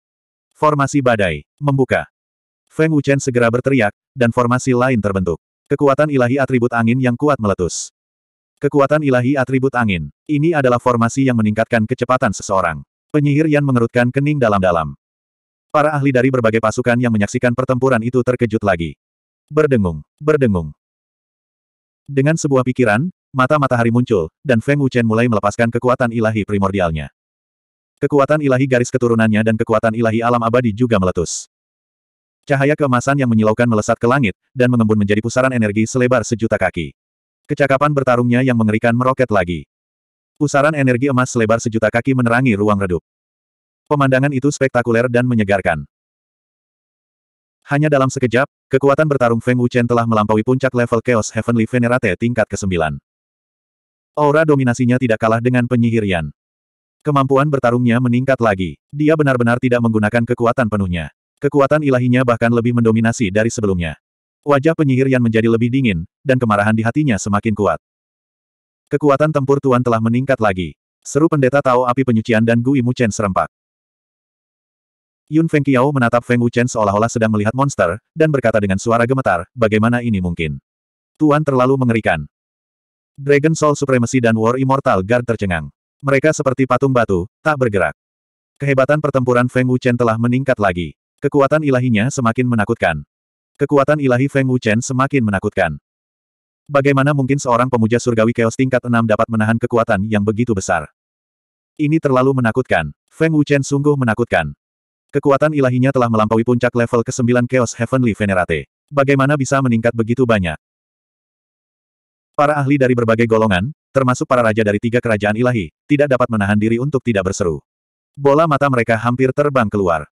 Formasi badai. Membuka. Feng Wuchen segera berteriak, dan formasi lain terbentuk. Kekuatan ilahi atribut angin yang kuat meletus. Kekuatan ilahi atribut angin. Ini adalah formasi yang meningkatkan kecepatan seseorang. Penyihir Yan mengerutkan kening dalam-dalam. Para ahli dari berbagai pasukan yang menyaksikan pertempuran itu terkejut lagi. Berdengung, berdengung. Dengan sebuah pikiran, mata matahari muncul, dan Feng Wuchen mulai melepaskan kekuatan ilahi primordialnya. Kekuatan ilahi garis keturunannya dan kekuatan ilahi alam abadi juga meletus. Cahaya keemasan yang menyilaukan melesat ke langit, dan mengembun menjadi pusaran energi selebar sejuta kaki. Kecakapan bertarungnya yang mengerikan meroket lagi. Pusaran energi emas selebar sejuta kaki menerangi ruang redup. Pemandangan itu spektakuler dan menyegarkan. Hanya dalam sekejap, kekuatan bertarung Feng Wuchen telah melampaui puncak level Chaos Heavenly Venerate tingkat ke-9. Aura dominasinya tidak kalah dengan penyihirian. Kemampuan bertarungnya meningkat lagi. Dia benar-benar tidak menggunakan kekuatan penuhnya. Kekuatan ilahinya bahkan lebih mendominasi dari sebelumnya. Wajah penyihir yang menjadi lebih dingin, dan kemarahan di hatinya semakin kuat. Kekuatan tempur Tuan telah meningkat lagi. Seru pendeta tahu api penyucian dan Gui Chen serempak. Yun Feng Qiao menatap Feng Wu Chen seolah-olah sedang melihat monster, dan berkata dengan suara gemetar, bagaimana ini mungkin? Tuan terlalu mengerikan. Dragon Soul Supremacy dan War Immortal Guard tercengang. Mereka seperti patung batu, tak bergerak. Kehebatan pertempuran Feng Wu Chen telah meningkat lagi. Kekuatan ilahinya semakin menakutkan. Kekuatan ilahi Feng Wuchen semakin menakutkan. Bagaimana mungkin seorang pemuja surgawi keos tingkat 6 dapat menahan kekuatan yang begitu besar? Ini terlalu menakutkan. Feng Wuchen sungguh menakutkan. Kekuatan ilahinya telah melampaui puncak level ke-9 Chaos Heavenly Venerate. Bagaimana bisa meningkat begitu banyak? Para ahli dari berbagai golongan, termasuk para raja dari tiga kerajaan ilahi, tidak dapat menahan diri untuk tidak berseru. Bola mata mereka hampir terbang keluar.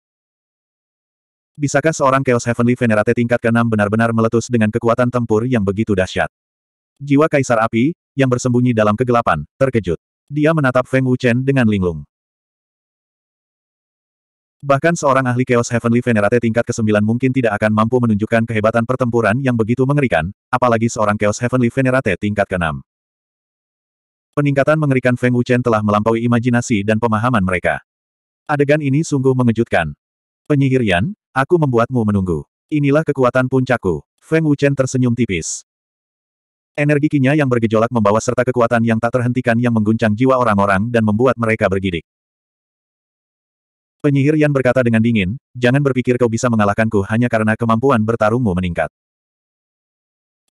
Bisakah seorang Chaos Heavenly Venerate tingkat ke-6 benar-benar meletus dengan kekuatan tempur yang begitu dahsyat? Jiwa Kaisar Api, yang bersembunyi dalam kegelapan, terkejut. Dia menatap Feng Wuchen dengan linglung. Bahkan seorang ahli Chaos Heavenly Venerate tingkat ke-9 mungkin tidak akan mampu menunjukkan kehebatan pertempuran yang begitu mengerikan, apalagi seorang Chaos Heavenly Venerate tingkat ke-6. Peningkatan mengerikan Feng Wuchen telah melampaui imajinasi dan pemahaman mereka. Adegan ini sungguh mengejutkan. Penyihir Yan, Aku membuatmu menunggu. Inilah kekuatan puncakku. Feng Wuchen tersenyum tipis. Energi kinya yang bergejolak membawa serta kekuatan yang tak terhentikan yang mengguncang jiwa orang-orang dan membuat mereka bergidik. Penyihir Yan berkata dengan dingin, jangan berpikir kau bisa mengalahkanku hanya karena kemampuan bertarungmu meningkat.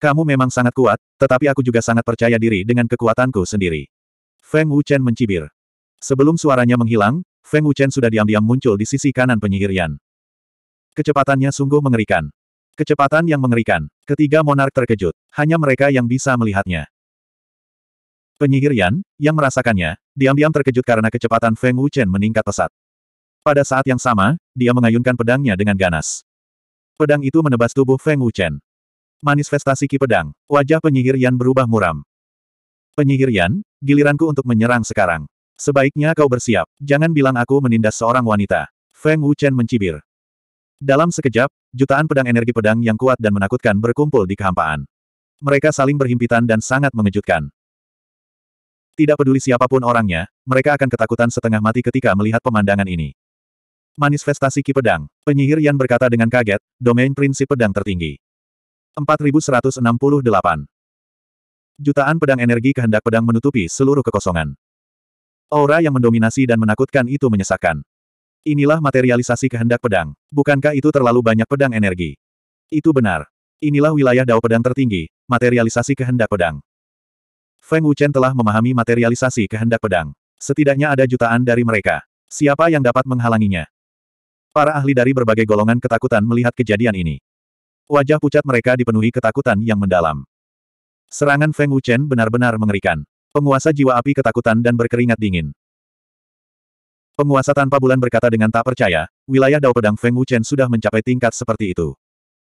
Kamu memang sangat kuat, tetapi aku juga sangat percaya diri dengan kekuatanku sendiri. Feng Wuchen mencibir. Sebelum suaranya menghilang, Feng Wuchen sudah diam-diam muncul di sisi kanan penyihir Yan. Kecepatannya sungguh mengerikan. Kecepatan yang mengerikan. Ketiga monark terkejut. Hanya mereka yang bisa melihatnya. Penyihir Yan, yang merasakannya, diam-diam terkejut karena kecepatan Feng Wuchen meningkat pesat. Pada saat yang sama, dia mengayunkan pedangnya dengan ganas. Pedang itu menebas tubuh Feng Wuchen. Manifestasi Ki Pedang, wajah penyihir Yan berubah muram. Penyihir Yan, giliranku untuk menyerang sekarang. Sebaiknya kau bersiap, jangan bilang aku menindas seorang wanita. Feng Wuchen mencibir. Dalam sekejap, jutaan pedang energi pedang yang kuat dan menakutkan berkumpul di kehampaan. Mereka saling berhimpitan dan sangat mengejutkan. Tidak peduli siapapun orangnya, mereka akan ketakutan setengah mati ketika melihat pemandangan ini. Manifestasi Ki Pedang, penyihir yang berkata dengan kaget, domain prinsip pedang tertinggi. 4168. Jutaan pedang energi kehendak pedang menutupi seluruh kekosongan. Aura yang mendominasi dan menakutkan itu menyesakkan. Inilah materialisasi kehendak pedang. Bukankah itu terlalu banyak pedang energi? Itu benar. Inilah wilayah dao pedang tertinggi, materialisasi kehendak pedang. Feng Wuchen telah memahami materialisasi kehendak pedang. Setidaknya ada jutaan dari mereka. Siapa yang dapat menghalanginya? Para ahli dari berbagai golongan ketakutan melihat kejadian ini. Wajah pucat mereka dipenuhi ketakutan yang mendalam. Serangan Feng Wuchen benar-benar mengerikan. Penguasa jiwa api ketakutan dan berkeringat dingin. Penguasa tanpa bulan berkata dengan tak percaya, wilayah Dao Pedang Feng Wuchen sudah mencapai tingkat seperti itu.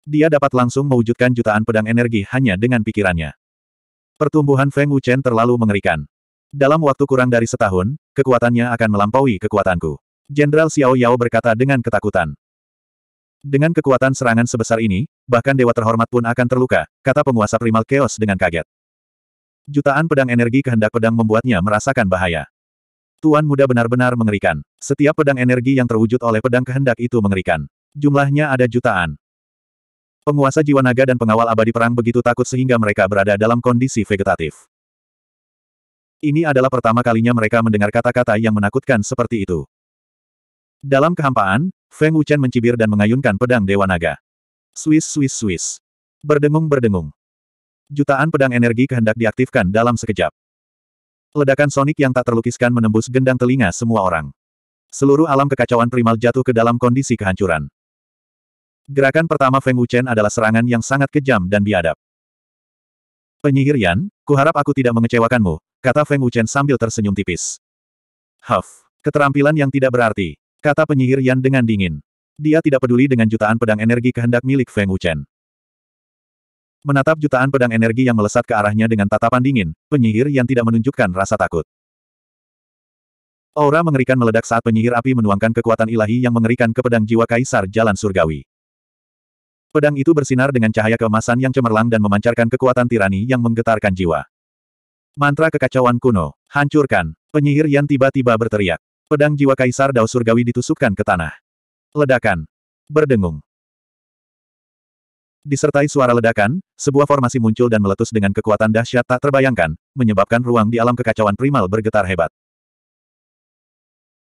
Dia dapat langsung mewujudkan jutaan pedang energi hanya dengan pikirannya. Pertumbuhan Feng Wuchen terlalu mengerikan. Dalam waktu kurang dari setahun, kekuatannya akan melampaui kekuatanku. Jenderal Xiao Yao berkata dengan ketakutan. Dengan kekuatan serangan sebesar ini, bahkan dewa terhormat pun akan terluka, kata penguasa primal chaos dengan kaget. Jutaan pedang energi kehendak pedang membuatnya merasakan bahaya. Tuan muda benar-benar mengerikan. Setiap pedang energi yang terwujud oleh pedang kehendak itu mengerikan. Jumlahnya ada jutaan. Penguasa jiwa naga dan pengawal abadi perang begitu takut sehingga mereka berada dalam kondisi vegetatif. Ini adalah pertama kalinya mereka mendengar kata-kata yang menakutkan seperti itu. Dalam kehampaan, Feng Wuchen mencibir dan mengayunkan pedang Dewa Naga. Swiss, Swiss, Swiss. Berdengung-berdengung. Jutaan pedang energi kehendak diaktifkan dalam sekejap. Ledakan sonik yang tak terlukiskan menembus gendang telinga semua orang. Seluruh alam kekacauan primal jatuh ke dalam kondisi kehancuran. Gerakan pertama Feng Wuchen adalah serangan yang sangat kejam dan biadab. Penyihir Yan, kuharap aku tidak mengecewakanmu, kata Feng Wuchen sambil tersenyum tipis. Huff, keterampilan yang tidak berarti, kata penyihir Yan dengan dingin. Dia tidak peduli dengan jutaan pedang energi kehendak milik Feng Wuchen menatap jutaan pedang energi yang melesat ke arahnya dengan tatapan dingin, penyihir yang tidak menunjukkan rasa takut. Aura mengerikan meledak saat penyihir api menuangkan kekuatan ilahi yang mengerikan ke pedang jiwa kaisar jalan surgawi. Pedang itu bersinar dengan cahaya keemasan yang cemerlang dan memancarkan kekuatan tirani yang menggetarkan jiwa. Mantra kekacauan kuno, hancurkan, penyihir yang tiba-tiba berteriak. Pedang jiwa kaisar dao surgawi ditusukkan ke tanah. Ledakan. Berdengung. Disertai suara ledakan, sebuah formasi muncul dan meletus dengan kekuatan dahsyat tak terbayangkan, menyebabkan ruang di alam kekacauan primal bergetar hebat.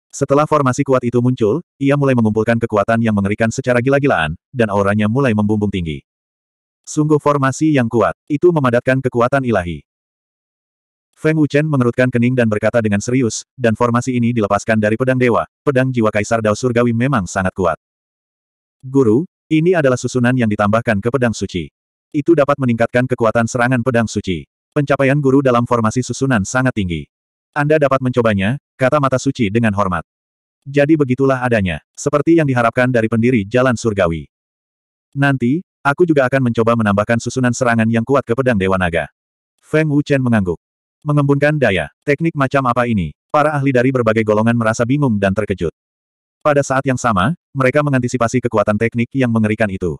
Setelah formasi kuat itu muncul, ia mulai mengumpulkan kekuatan yang mengerikan secara gila-gilaan, dan auranya mulai membumbung tinggi. Sungguh formasi yang kuat, itu memadatkan kekuatan ilahi. Feng Wuchen mengerutkan kening dan berkata dengan serius, dan formasi ini dilepaskan dari pedang dewa, pedang jiwa kaisar Dao Surgawi memang sangat kuat. Guru, ini adalah susunan yang ditambahkan ke pedang suci. Itu dapat meningkatkan kekuatan serangan pedang suci. Pencapaian guru dalam formasi susunan sangat tinggi. Anda dapat mencobanya, kata mata suci dengan hormat. Jadi begitulah adanya, seperti yang diharapkan dari pendiri jalan surgawi. Nanti, aku juga akan mencoba menambahkan susunan serangan yang kuat ke pedang Dewa Naga. Feng Wuchen mengangguk. Mengembunkan daya, teknik macam apa ini? Para ahli dari berbagai golongan merasa bingung dan terkejut. Pada saat yang sama, mereka mengantisipasi kekuatan teknik yang mengerikan itu.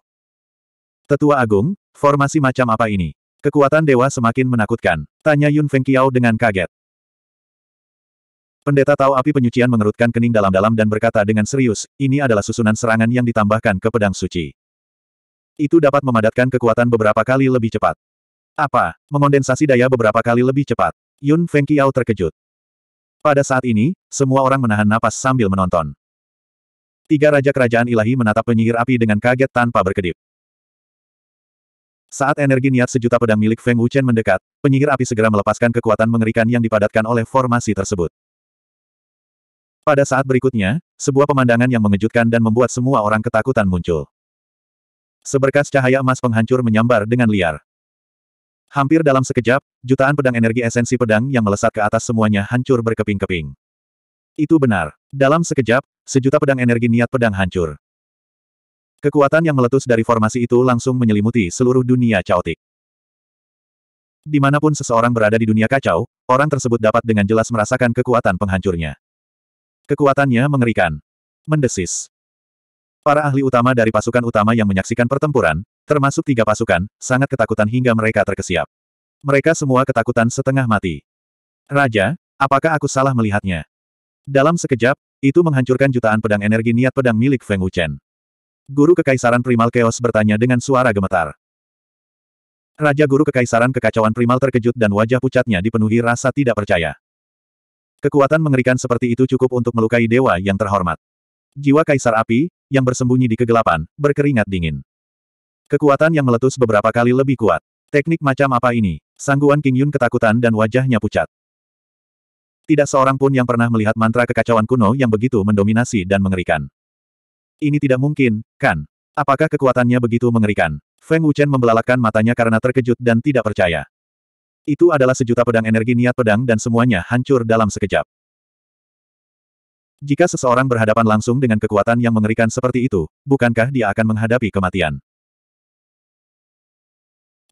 Tetua Agung, formasi macam apa ini? Kekuatan dewa semakin menakutkan, tanya Yun Feng Fengqiao dengan kaget. Pendeta Tao Api Penyucian mengerutkan kening dalam-dalam dan berkata dengan serius, ini adalah susunan serangan yang ditambahkan ke pedang suci. Itu dapat memadatkan kekuatan beberapa kali lebih cepat. Apa? Mengondensasi daya beberapa kali lebih cepat. Yun Feng Fengqiao terkejut. Pada saat ini, semua orang menahan napas sambil menonton. Tiga Raja Kerajaan Ilahi menatap penyihir api dengan kaget tanpa berkedip. Saat energi niat sejuta pedang milik Feng Wuchen mendekat, penyihir api segera melepaskan kekuatan mengerikan yang dipadatkan oleh formasi tersebut. Pada saat berikutnya, sebuah pemandangan yang mengejutkan dan membuat semua orang ketakutan muncul. Seberkas cahaya emas penghancur menyambar dengan liar. Hampir dalam sekejap, jutaan pedang energi esensi pedang yang melesat ke atas semuanya hancur berkeping-keping. Itu benar. Dalam sekejap, sejuta pedang energi niat pedang hancur. Kekuatan yang meletus dari formasi itu langsung menyelimuti seluruh dunia caotik. Dimanapun seseorang berada di dunia kacau, orang tersebut dapat dengan jelas merasakan kekuatan penghancurnya. Kekuatannya mengerikan. Mendesis. Para ahli utama dari pasukan utama yang menyaksikan pertempuran, termasuk tiga pasukan, sangat ketakutan hingga mereka terkesiap. Mereka semua ketakutan setengah mati. Raja, apakah aku salah melihatnya? Dalam sekejap, itu menghancurkan jutaan pedang energi niat pedang milik Feng Wuchen. Guru Kekaisaran Primal Chaos bertanya dengan suara gemetar. Raja Guru Kekaisaran Kekacauan Primal terkejut dan wajah pucatnya dipenuhi rasa tidak percaya. Kekuatan mengerikan seperti itu cukup untuk melukai dewa yang terhormat. Jiwa Kaisar Api, yang bersembunyi di kegelapan, berkeringat dingin. Kekuatan yang meletus beberapa kali lebih kuat. Teknik macam apa ini? Sangguan King Yun ketakutan dan wajahnya pucat. Tidak seorang pun yang pernah melihat mantra kekacauan kuno yang begitu mendominasi dan mengerikan. Ini tidak mungkin, kan? Apakah kekuatannya begitu mengerikan? Feng Wuchen membelalakkan matanya karena terkejut dan tidak percaya. Itu adalah sejuta pedang energi niat pedang dan semuanya hancur dalam sekejap. Jika seseorang berhadapan langsung dengan kekuatan yang mengerikan seperti itu, bukankah dia akan menghadapi kematian?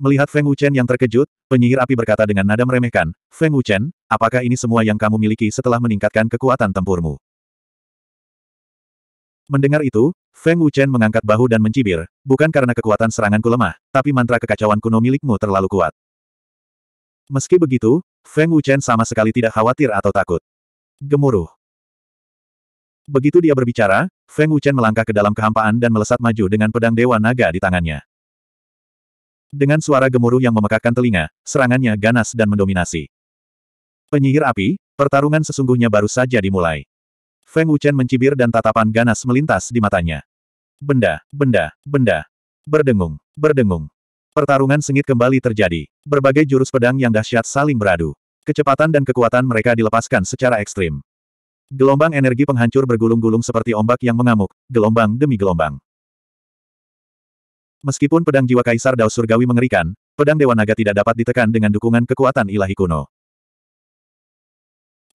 Melihat Feng Wuchen yang terkejut, penyihir api berkata dengan nada meremehkan, Feng Wuchen, apakah ini semua yang kamu miliki setelah meningkatkan kekuatan tempurmu? Mendengar itu, Feng Wuchen mengangkat bahu dan mencibir, bukan karena kekuatan seranganku lemah, tapi mantra kekacauan kuno milikmu terlalu kuat. Meski begitu, Feng Wuchen sama sekali tidak khawatir atau takut. Gemuruh. Begitu dia berbicara, Feng Wuchen melangkah ke dalam kehampaan dan melesat maju dengan pedang Dewa Naga di tangannya. Dengan suara gemuruh yang memekakkan telinga, serangannya ganas dan mendominasi. Penyihir api, pertarungan sesungguhnya baru saja dimulai. Feng Wuchen mencibir dan tatapan ganas melintas di matanya. Benda, benda, benda. Berdengung, berdengung. Pertarungan sengit kembali terjadi. Berbagai jurus pedang yang dahsyat saling beradu. Kecepatan dan kekuatan mereka dilepaskan secara ekstrim. Gelombang energi penghancur bergulung-gulung seperti ombak yang mengamuk, gelombang demi gelombang. Meskipun pedang jiwa Kaisar Dao Surgawi mengerikan, pedang Dewa Naga tidak dapat ditekan dengan dukungan kekuatan ilahi kuno.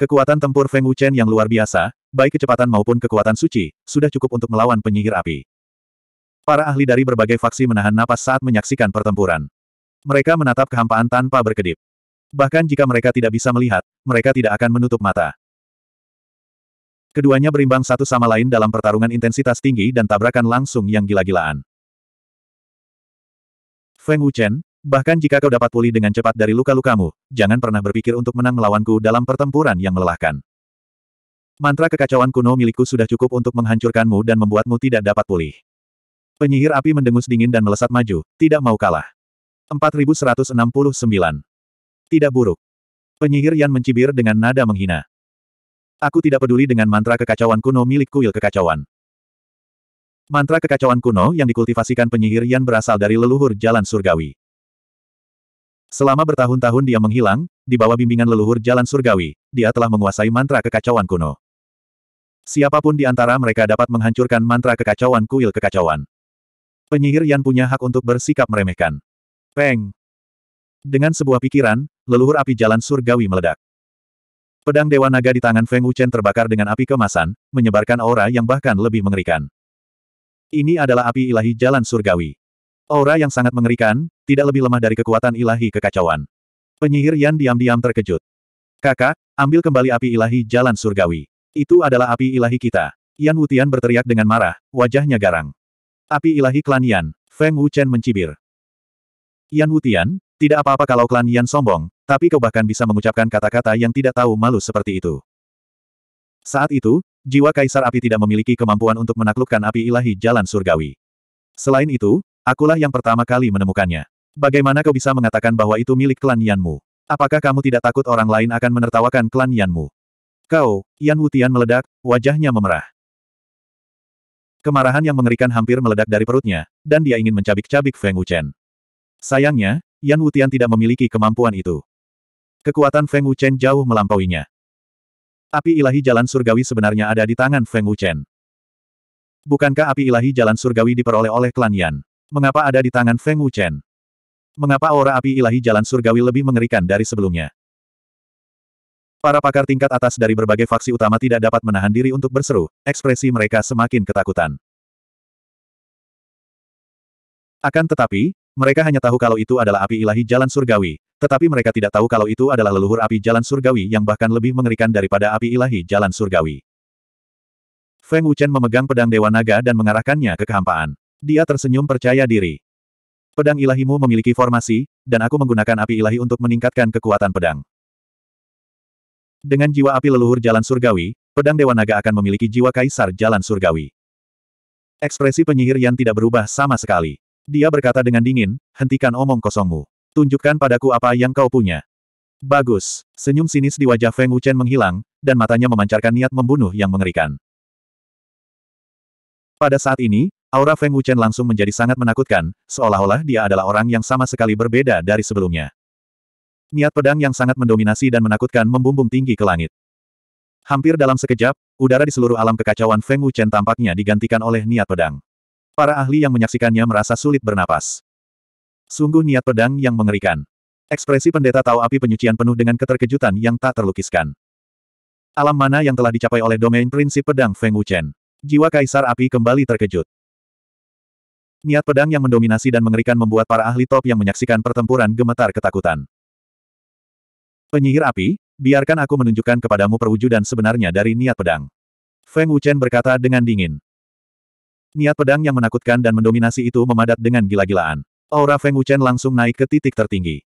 Kekuatan tempur Feng Wuchen yang luar biasa, baik kecepatan maupun kekuatan suci, sudah cukup untuk melawan penyihir api. Para ahli dari berbagai faksi menahan napas saat menyaksikan pertempuran. Mereka menatap kehampaan tanpa berkedip. Bahkan jika mereka tidak bisa melihat, mereka tidak akan menutup mata. Keduanya berimbang satu sama lain dalam pertarungan intensitas tinggi dan tabrakan langsung yang gila-gilaan. Feng Wuchen, bahkan jika kau dapat pulih dengan cepat dari luka-lukamu, jangan pernah berpikir untuk menang melawanku dalam pertempuran yang melelahkan. Mantra kekacauan kuno milikku sudah cukup untuk menghancurkanmu dan membuatmu tidak dapat pulih. Penyihir api mendengus dingin dan melesat maju, tidak mau kalah. 4169. Tidak buruk. Penyihir Yan mencibir dengan nada menghina. Aku tidak peduli dengan mantra kekacauan kuno milik kuil kekacauan. Mantra kekacauan kuno yang dikultivasikan penyihir Yan berasal dari leluhur jalan surgawi. Selama bertahun-tahun dia menghilang, di bawah bimbingan leluhur jalan surgawi, dia telah menguasai mantra kekacauan kuno. Siapapun di antara mereka dapat menghancurkan mantra kekacauan kuil kekacauan. Penyihir Yan punya hak untuk bersikap meremehkan. Peng! Dengan sebuah pikiran, leluhur api jalan surgawi meledak. Pedang Dewa Naga di tangan Feng Wuchen terbakar dengan api kemasan, menyebarkan aura yang bahkan lebih mengerikan. Ini adalah api ilahi jalan surgawi. Aura yang sangat mengerikan, tidak lebih lemah dari kekuatan ilahi kekacauan. Penyihir Yan diam-diam terkejut. Kakak, ambil kembali api ilahi jalan surgawi. Itu adalah api ilahi kita. Yan Wutian berteriak dengan marah, wajahnya garang. Api ilahi klan Yan, Feng Wuchen mencibir. Yan Wutian, tidak apa-apa kalau klan Yan sombong, tapi kau bahkan bisa mengucapkan kata-kata yang tidak tahu malu seperti itu. Saat itu, jiwa Kaisar Api tidak memiliki kemampuan untuk menaklukkan api ilahi jalan surgawi. Selain itu, akulah yang pertama kali menemukannya. Bagaimana kau bisa mengatakan bahwa itu milik klan Yanmu? Apakah kamu tidak takut orang lain akan menertawakan klan Yanmu? Kau, Yan Wutian meledak, wajahnya memerah. Kemarahan yang mengerikan hampir meledak dari perutnya, dan dia ingin mencabik-cabik Feng Wuchen. Sayangnya, Yan Wutian tidak memiliki kemampuan itu. Kekuatan Feng Wuchen jauh melampauinya api ilahi jalan surgawi sebenarnya ada di tangan Feng Wuchen. Bukankah api ilahi jalan surgawi diperoleh oleh klan Yan? Mengapa ada di tangan Feng Wuchen? Mengapa aura api ilahi jalan surgawi lebih mengerikan dari sebelumnya? Para pakar tingkat atas dari berbagai faksi utama tidak dapat menahan diri untuk berseru, ekspresi mereka semakin ketakutan. Akan tetapi, mereka hanya tahu kalau itu adalah api ilahi jalan surgawi, tetapi mereka tidak tahu kalau itu adalah leluhur api jalan surgawi yang bahkan lebih mengerikan daripada api ilahi jalan surgawi. Feng Wuchen memegang pedang Dewa Naga dan mengarahkannya ke kehampaan. Dia tersenyum percaya diri. Pedang ilahimu memiliki formasi, dan aku menggunakan api ilahi untuk meningkatkan kekuatan pedang. Dengan jiwa api leluhur jalan surgawi, pedang Dewa Naga akan memiliki jiwa kaisar jalan surgawi. Ekspresi penyihir yang tidak berubah sama sekali. Dia berkata dengan dingin, hentikan omong kosongmu. Tunjukkan padaku apa yang kau punya. Bagus. Senyum sinis di wajah Feng Wuchen menghilang, dan matanya memancarkan niat membunuh yang mengerikan. Pada saat ini, aura Feng Wuchen langsung menjadi sangat menakutkan, seolah-olah dia adalah orang yang sama sekali berbeda dari sebelumnya. Niat pedang yang sangat mendominasi dan menakutkan membumbung tinggi ke langit. Hampir dalam sekejap, udara di seluruh alam kekacauan Feng Wuchen tampaknya digantikan oleh niat pedang. Para ahli yang menyaksikannya merasa sulit bernapas. Sungguh niat pedang yang mengerikan. Ekspresi pendeta tahu api penyucian penuh dengan keterkejutan yang tak terlukiskan. Alam mana yang telah dicapai oleh domain prinsip pedang Feng Wuchen. Jiwa Kaisar Api kembali terkejut. Niat pedang yang mendominasi dan mengerikan membuat para ahli top yang menyaksikan pertempuran gemetar ketakutan. Penyihir api, biarkan aku menunjukkan kepadamu perwujudan sebenarnya dari niat pedang. Feng Wuchen berkata dengan dingin. Niat pedang yang menakutkan dan mendominasi itu memadat dengan gila-gilaan. Aura Feng Wuchen langsung naik ke titik tertinggi.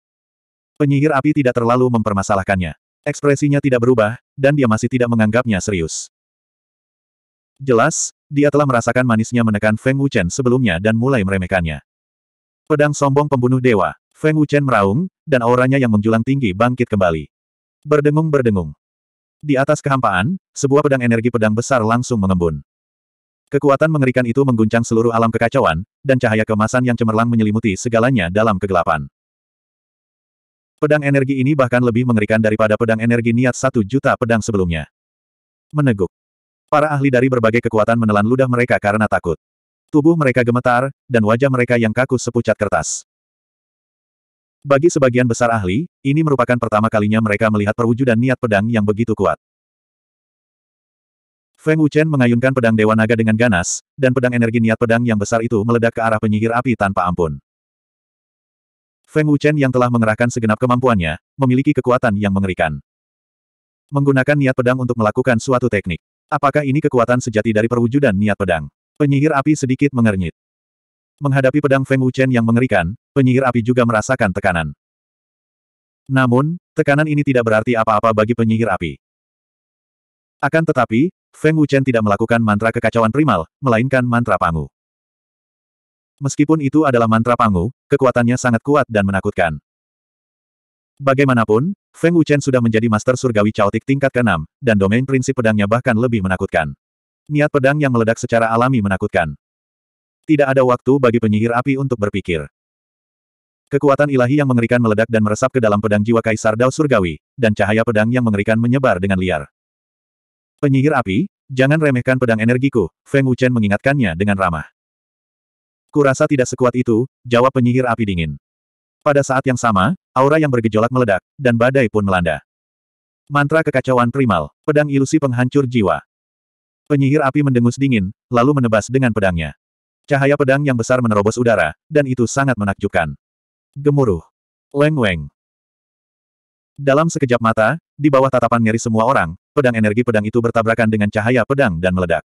Penyihir api tidak terlalu mempermasalahkannya. Ekspresinya tidak berubah, dan dia masih tidak menganggapnya serius. Jelas, dia telah merasakan manisnya menekan Feng Wuchen sebelumnya dan mulai meremehkannya. Pedang sombong pembunuh dewa, Feng Wuchen meraung, dan auranya yang menjulang tinggi bangkit kembali. Berdengung-berdengung. Di atas kehampaan, sebuah pedang energi pedang besar langsung mengembun. Kekuatan mengerikan itu mengguncang seluruh alam kekacauan, dan cahaya kemasan yang cemerlang menyelimuti segalanya dalam kegelapan. Pedang energi ini bahkan lebih mengerikan daripada pedang energi niat satu juta pedang sebelumnya. Meneguk. Para ahli dari berbagai kekuatan menelan ludah mereka karena takut. Tubuh mereka gemetar, dan wajah mereka yang kaku sepucat kertas. Bagi sebagian besar ahli, ini merupakan pertama kalinya mereka melihat perwujudan niat pedang yang begitu kuat. Feng Wuchen mengayunkan pedang Dewa Naga dengan ganas, dan pedang energi niat pedang yang besar itu meledak ke arah penyihir api tanpa ampun. Feng Wuchen yang telah mengerahkan segenap kemampuannya, memiliki kekuatan yang mengerikan. Menggunakan niat pedang untuk melakukan suatu teknik. Apakah ini kekuatan sejati dari perwujudan niat pedang? Penyihir api sedikit mengernyit. Menghadapi pedang Feng Wuchen yang mengerikan, penyihir api juga merasakan tekanan. Namun, tekanan ini tidak berarti apa-apa bagi penyihir api. Akan tetapi, Feng Wuchen tidak melakukan mantra kekacauan primal, melainkan mantra pangu. Meskipun itu adalah mantra pangu, kekuatannya sangat kuat dan menakutkan. Bagaimanapun, Feng Wuchen sudah menjadi master surgawi caotik tingkat ke-6, dan domain prinsip pedangnya bahkan lebih menakutkan. Niat pedang yang meledak secara alami menakutkan. Tidak ada waktu bagi penyihir api untuk berpikir. Kekuatan ilahi yang mengerikan meledak dan meresap ke dalam pedang jiwa Kaisar Dao Surgawi, dan cahaya pedang yang mengerikan menyebar dengan liar. Penyihir api, jangan remehkan pedang energiku, Feng Wuchen mengingatkannya dengan ramah. Kurasa tidak sekuat itu, jawab penyihir api dingin. Pada saat yang sama, aura yang bergejolak meledak, dan badai pun melanda. Mantra kekacauan primal, pedang ilusi penghancur jiwa. Penyihir api mendengus dingin, lalu menebas dengan pedangnya. Cahaya pedang yang besar menerobos udara, dan itu sangat menakjubkan. Gemuruh. Leng-weng. Dalam sekejap mata, di bawah tatapan nyeri semua orang, pedang energi pedang itu bertabrakan dengan cahaya pedang dan meledak.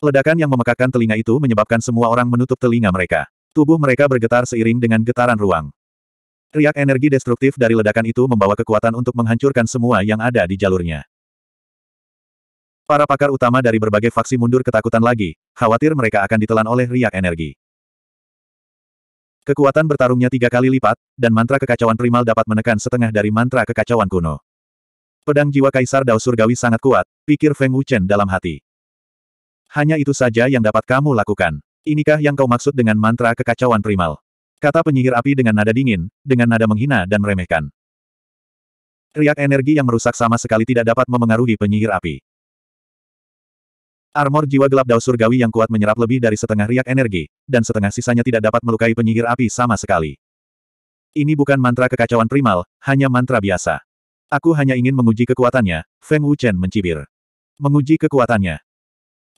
Ledakan yang memekakkan telinga itu menyebabkan semua orang menutup telinga mereka. Tubuh mereka bergetar seiring dengan getaran ruang. Riak energi destruktif dari ledakan itu membawa kekuatan untuk menghancurkan semua yang ada di jalurnya. Para pakar utama dari berbagai faksi mundur ketakutan lagi, khawatir mereka akan ditelan oleh riak energi. Kekuatan bertarungnya tiga kali lipat, dan mantra kekacauan primal dapat menekan setengah dari mantra kekacauan kuno. Pedang jiwa Kaisar Dao Surgawi sangat kuat, pikir Feng Wuchen dalam hati. Hanya itu saja yang dapat kamu lakukan. Inikah yang kau maksud dengan mantra kekacauan primal? Kata penyihir api dengan nada dingin, dengan nada menghina dan meremehkan. Riak energi yang merusak sama sekali tidak dapat memengaruhi penyihir api. Armor jiwa gelap Dao Surgawi yang kuat menyerap lebih dari setengah riak energi, dan setengah sisanya tidak dapat melukai penyihir api sama sekali. Ini bukan mantra kekacauan primal, hanya mantra biasa. Aku hanya ingin menguji kekuatannya, Feng Wuchen mencibir. Menguji kekuatannya.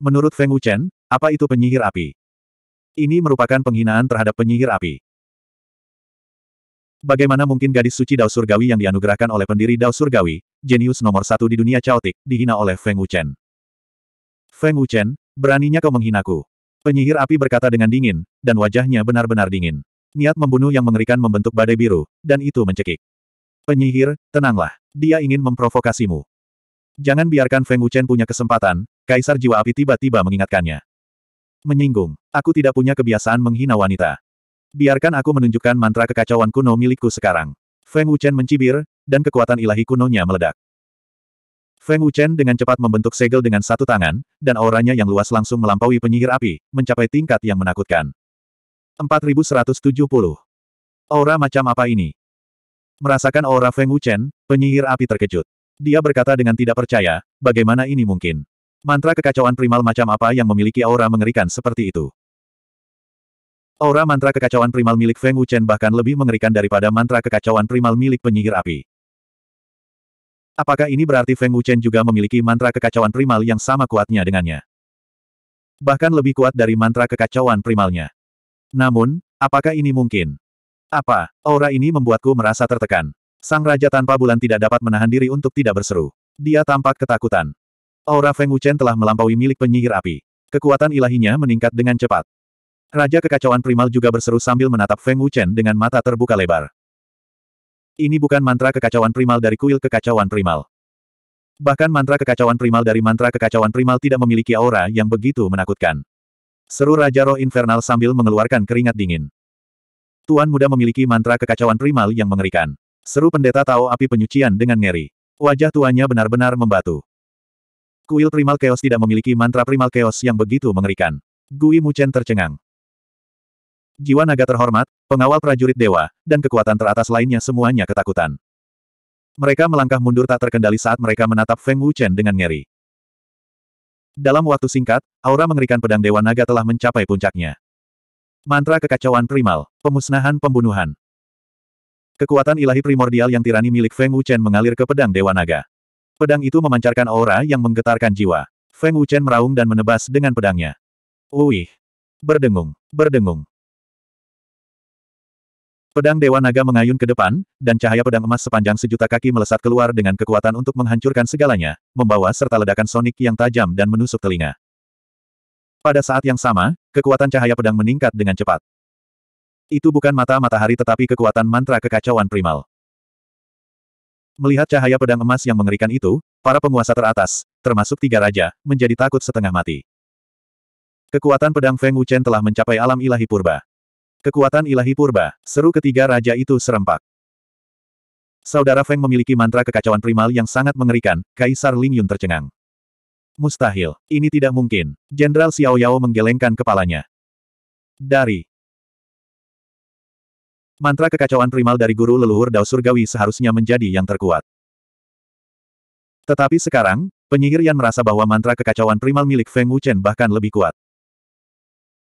Menurut Feng Wuchen, apa itu penyihir api? Ini merupakan penghinaan terhadap penyihir api. Bagaimana mungkin gadis suci Dao Surgawi yang dianugerahkan oleh pendiri Dao Surgawi, jenius nomor satu di dunia caotik, dihina oleh Feng Wuchen? Feng Wuchen, beraninya kau menghinaku. Penyihir api berkata dengan dingin, dan wajahnya benar-benar dingin. Niat membunuh yang mengerikan membentuk badai biru, dan itu mencekik. Penyihir, tenanglah dia ingin memprovokasimu. Jangan biarkan Feng Wuchen punya kesempatan, Kaisar Jiwa Api tiba-tiba mengingatkannya. Menyinggung, aku tidak punya kebiasaan menghina wanita. Biarkan aku menunjukkan mantra kekacauan kuno milikku sekarang. Feng Wuchen mencibir, dan kekuatan ilahi kunonya meledak. Feng Wuchen dengan cepat membentuk segel dengan satu tangan, dan auranya yang luas langsung melampaui penyihir api, mencapai tingkat yang menakutkan. 4170. Aura macam apa ini? Merasakan aura Feng Wuchen, penyihir api terkejut. Dia berkata dengan tidak percaya, bagaimana ini mungkin? Mantra kekacauan primal macam apa yang memiliki aura mengerikan seperti itu? Aura mantra kekacauan primal milik Feng Wuchen bahkan lebih mengerikan daripada mantra kekacauan primal milik penyihir api. Apakah ini berarti Feng Wuchen juga memiliki mantra kekacauan primal yang sama kuatnya dengannya? Bahkan lebih kuat dari mantra kekacauan primalnya. Namun, apakah ini mungkin? Apa? Aura ini membuatku merasa tertekan. Sang Raja tanpa bulan tidak dapat menahan diri untuk tidak berseru. Dia tampak ketakutan. Aura Feng Wuchen telah melampaui milik penyihir api. Kekuatan ilahinya meningkat dengan cepat. Raja kekacauan primal juga berseru sambil menatap Feng Wuchen dengan mata terbuka lebar. Ini bukan mantra kekacauan primal dari kuil kekacauan primal. Bahkan mantra kekacauan primal dari mantra kekacauan primal tidak memiliki aura yang begitu menakutkan. Seru Raja Roh Infernal sambil mengeluarkan keringat dingin. Tuan muda memiliki mantra kekacauan primal yang mengerikan. Seru pendeta Tao api penyucian dengan ngeri. Wajah tuannya benar-benar membatu. Kuil primal chaos tidak memiliki mantra primal chaos yang begitu mengerikan. Gui Muchen tercengang. Jiwa naga terhormat, pengawal prajurit dewa, dan kekuatan teratas lainnya semuanya ketakutan. Mereka melangkah mundur tak terkendali saat mereka menatap Feng Wuchen dengan ngeri. Dalam waktu singkat, aura mengerikan pedang Dewa Naga telah mencapai puncaknya. Mantra kekacauan primal, pemusnahan pembunuhan. Kekuatan ilahi primordial yang tirani milik Feng Wuchen mengalir ke pedang Dewa Naga. Pedang itu memancarkan aura yang menggetarkan jiwa. Feng Wuchen meraung dan menebas dengan pedangnya. Uih! Berdengung, berdengung. Pedang Dewa Naga mengayun ke depan, dan cahaya pedang emas sepanjang sejuta kaki melesat keluar dengan kekuatan untuk menghancurkan segalanya, membawa serta ledakan sonik yang tajam dan menusuk telinga. Pada saat yang sama, kekuatan cahaya pedang meningkat dengan cepat. Itu bukan mata matahari tetapi kekuatan mantra kekacauan primal. Melihat cahaya pedang emas yang mengerikan itu, para penguasa teratas, termasuk tiga raja, menjadi takut setengah mati. Kekuatan pedang Feng Wuchen telah mencapai alam ilahi purba. Kekuatan ilahi purba, seru ketiga raja itu serempak. Saudara Feng memiliki mantra kekacauan primal yang sangat mengerikan, Kaisar Ling Yun tercengang. Mustahil. Ini tidak mungkin. Jenderal Xiao Yao menggelengkan kepalanya. Dari Mantra kekacauan primal dari guru leluhur Dao Surgawi seharusnya menjadi yang terkuat. Tetapi sekarang, penyihir Yan merasa bahwa mantra kekacauan primal milik Feng Wuchen bahkan lebih kuat.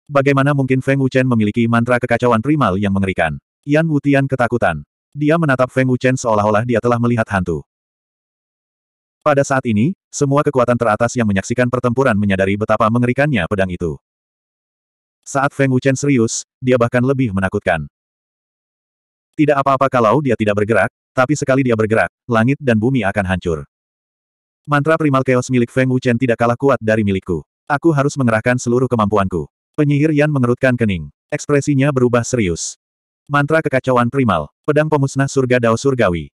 Bagaimana mungkin Feng Wuchen memiliki mantra kekacauan primal yang mengerikan? Yan Wutian ketakutan. Dia menatap Feng Wuchen seolah-olah dia telah melihat hantu. Pada saat ini, semua kekuatan teratas yang menyaksikan pertempuran menyadari betapa mengerikannya pedang itu. Saat Feng Wuchen serius, dia bahkan lebih menakutkan. Tidak apa-apa kalau dia tidak bergerak, tapi sekali dia bergerak, langit dan bumi akan hancur. Mantra primal chaos milik Feng Wuchen tidak kalah kuat dari milikku. Aku harus mengerahkan seluruh kemampuanku. Penyihir Yan mengerutkan kening. Ekspresinya berubah serius. Mantra kekacauan primal, pedang pemusnah surga Dao Surgawi.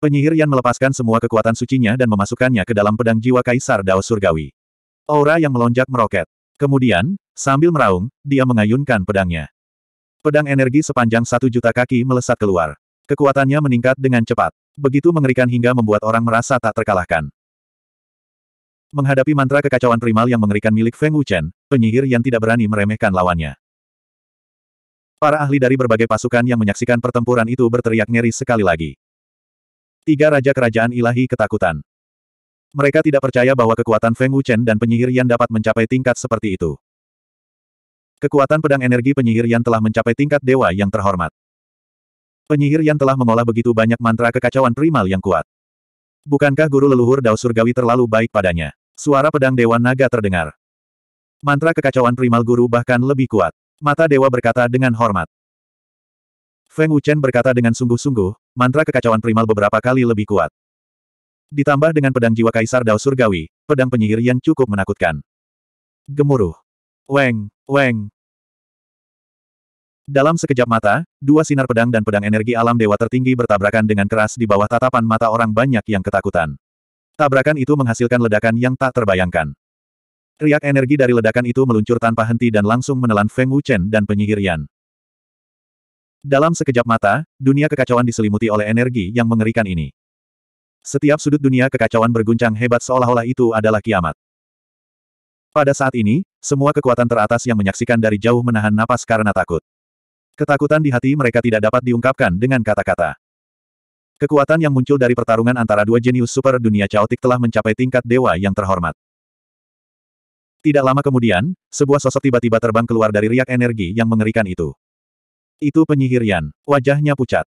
Penyihir Yan melepaskan semua kekuatan sucinya dan memasukkannya ke dalam pedang jiwa Kaisar Dao Surgawi. Aura yang melonjak meroket. Kemudian, sambil meraung, dia mengayunkan pedangnya. Pedang energi sepanjang satu juta kaki melesat keluar. Kekuatannya meningkat dengan cepat. Begitu mengerikan hingga membuat orang merasa tak terkalahkan. Menghadapi mantra kekacauan primal yang mengerikan milik Feng Wuchen, penyihir yang tidak berani meremehkan lawannya. Para ahli dari berbagai pasukan yang menyaksikan pertempuran itu berteriak ngeri sekali lagi. Tiga Raja Kerajaan Ilahi ketakutan. Mereka tidak percaya bahwa kekuatan Feng Wuchen dan penyihir Yan dapat mencapai tingkat seperti itu. Kekuatan pedang energi penyihir Yan telah mencapai tingkat dewa yang terhormat. Penyihir Yan telah mengolah begitu banyak mantra kekacauan primal yang kuat. Bukankah guru leluhur Dao Surgawi terlalu baik padanya? Suara pedang Dewa Naga terdengar. Mantra kekacauan primal guru bahkan lebih kuat. Mata Dewa berkata dengan hormat. Feng Wuchen berkata dengan sungguh-sungguh, mantra kekacauan primal beberapa kali lebih kuat. Ditambah dengan pedang jiwa Kaisar Dao Surgawi, pedang penyihir yang cukup menakutkan. Gemuruh. Weng, weng. Dalam sekejap mata, dua sinar pedang dan pedang energi alam dewa tertinggi bertabrakan dengan keras di bawah tatapan mata orang banyak yang ketakutan. Tabrakan itu menghasilkan ledakan yang tak terbayangkan. Riak energi dari ledakan itu meluncur tanpa henti dan langsung menelan Feng Wuchen dan penyihir dalam sekejap mata, dunia kekacauan diselimuti oleh energi yang mengerikan ini. Setiap sudut dunia kekacauan berguncang hebat seolah-olah itu adalah kiamat. Pada saat ini, semua kekuatan teratas yang menyaksikan dari jauh menahan napas karena takut. Ketakutan di hati mereka tidak dapat diungkapkan dengan kata-kata. Kekuatan yang muncul dari pertarungan antara dua jenius super dunia caotik telah mencapai tingkat dewa yang terhormat. Tidak lama kemudian, sebuah sosok tiba-tiba terbang keluar dari riak energi yang mengerikan itu. Itu penyihir Yan. Wajahnya pucat.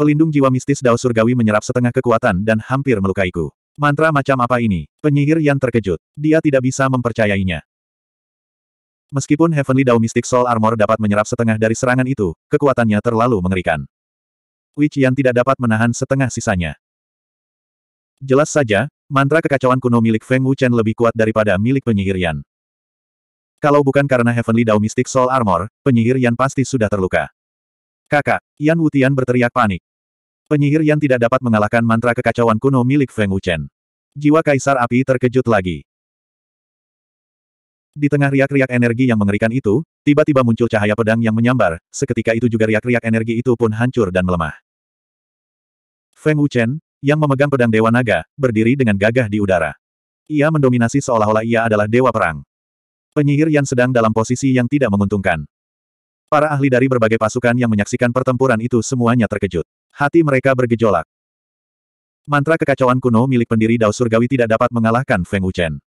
Pelindung jiwa mistis Dao Surgawi menyerap setengah kekuatan dan hampir melukaiku. Mantra macam apa ini? Penyihir Yan terkejut. Dia tidak bisa mempercayainya. Meskipun Heavenly Dao Mystic Soul Armor dapat menyerap setengah dari serangan itu, kekuatannya terlalu mengerikan. Which Yan tidak dapat menahan setengah sisanya. Jelas saja, mantra kekacauan kuno milik Feng Wuchen lebih kuat daripada milik penyihir Yan. Kalau bukan karena Heavenly Dao Mystic Soul Armor, penyihir Yan pasti sudah terluka. Kakak, Yan Wutian berteriak panik. Penyihir Yan tidak dapat mengalahkan mantra kekacauan kuno milik Feng Wuchen. Jiwa Kaisar Api terkejut lagi. Di tengah riak-riak energi yang mengerikan itu, tiba-tiba muncul cahaya pedang yang menyambar, seketika itu juga riak-riak energi itu pun hancur dan melemah. Feng Wuchen, yang memegang pedang Dewa Naga, berdiri dengan gagah di udara. Ia mendominasi seolah-olah ia adalah Dewa Perang. Penyihir yang sedang dalam posisi yang tidak menguntungkan. Para ahli dari berbagai pasukan yang menyaksikan pertempuran itu semuanya terkejut. Hati mereka bergejolak. Mantra kekacauan kuno milik pendiri Dao Surgawi tidak dapat mengalahkan Feng Wuchen.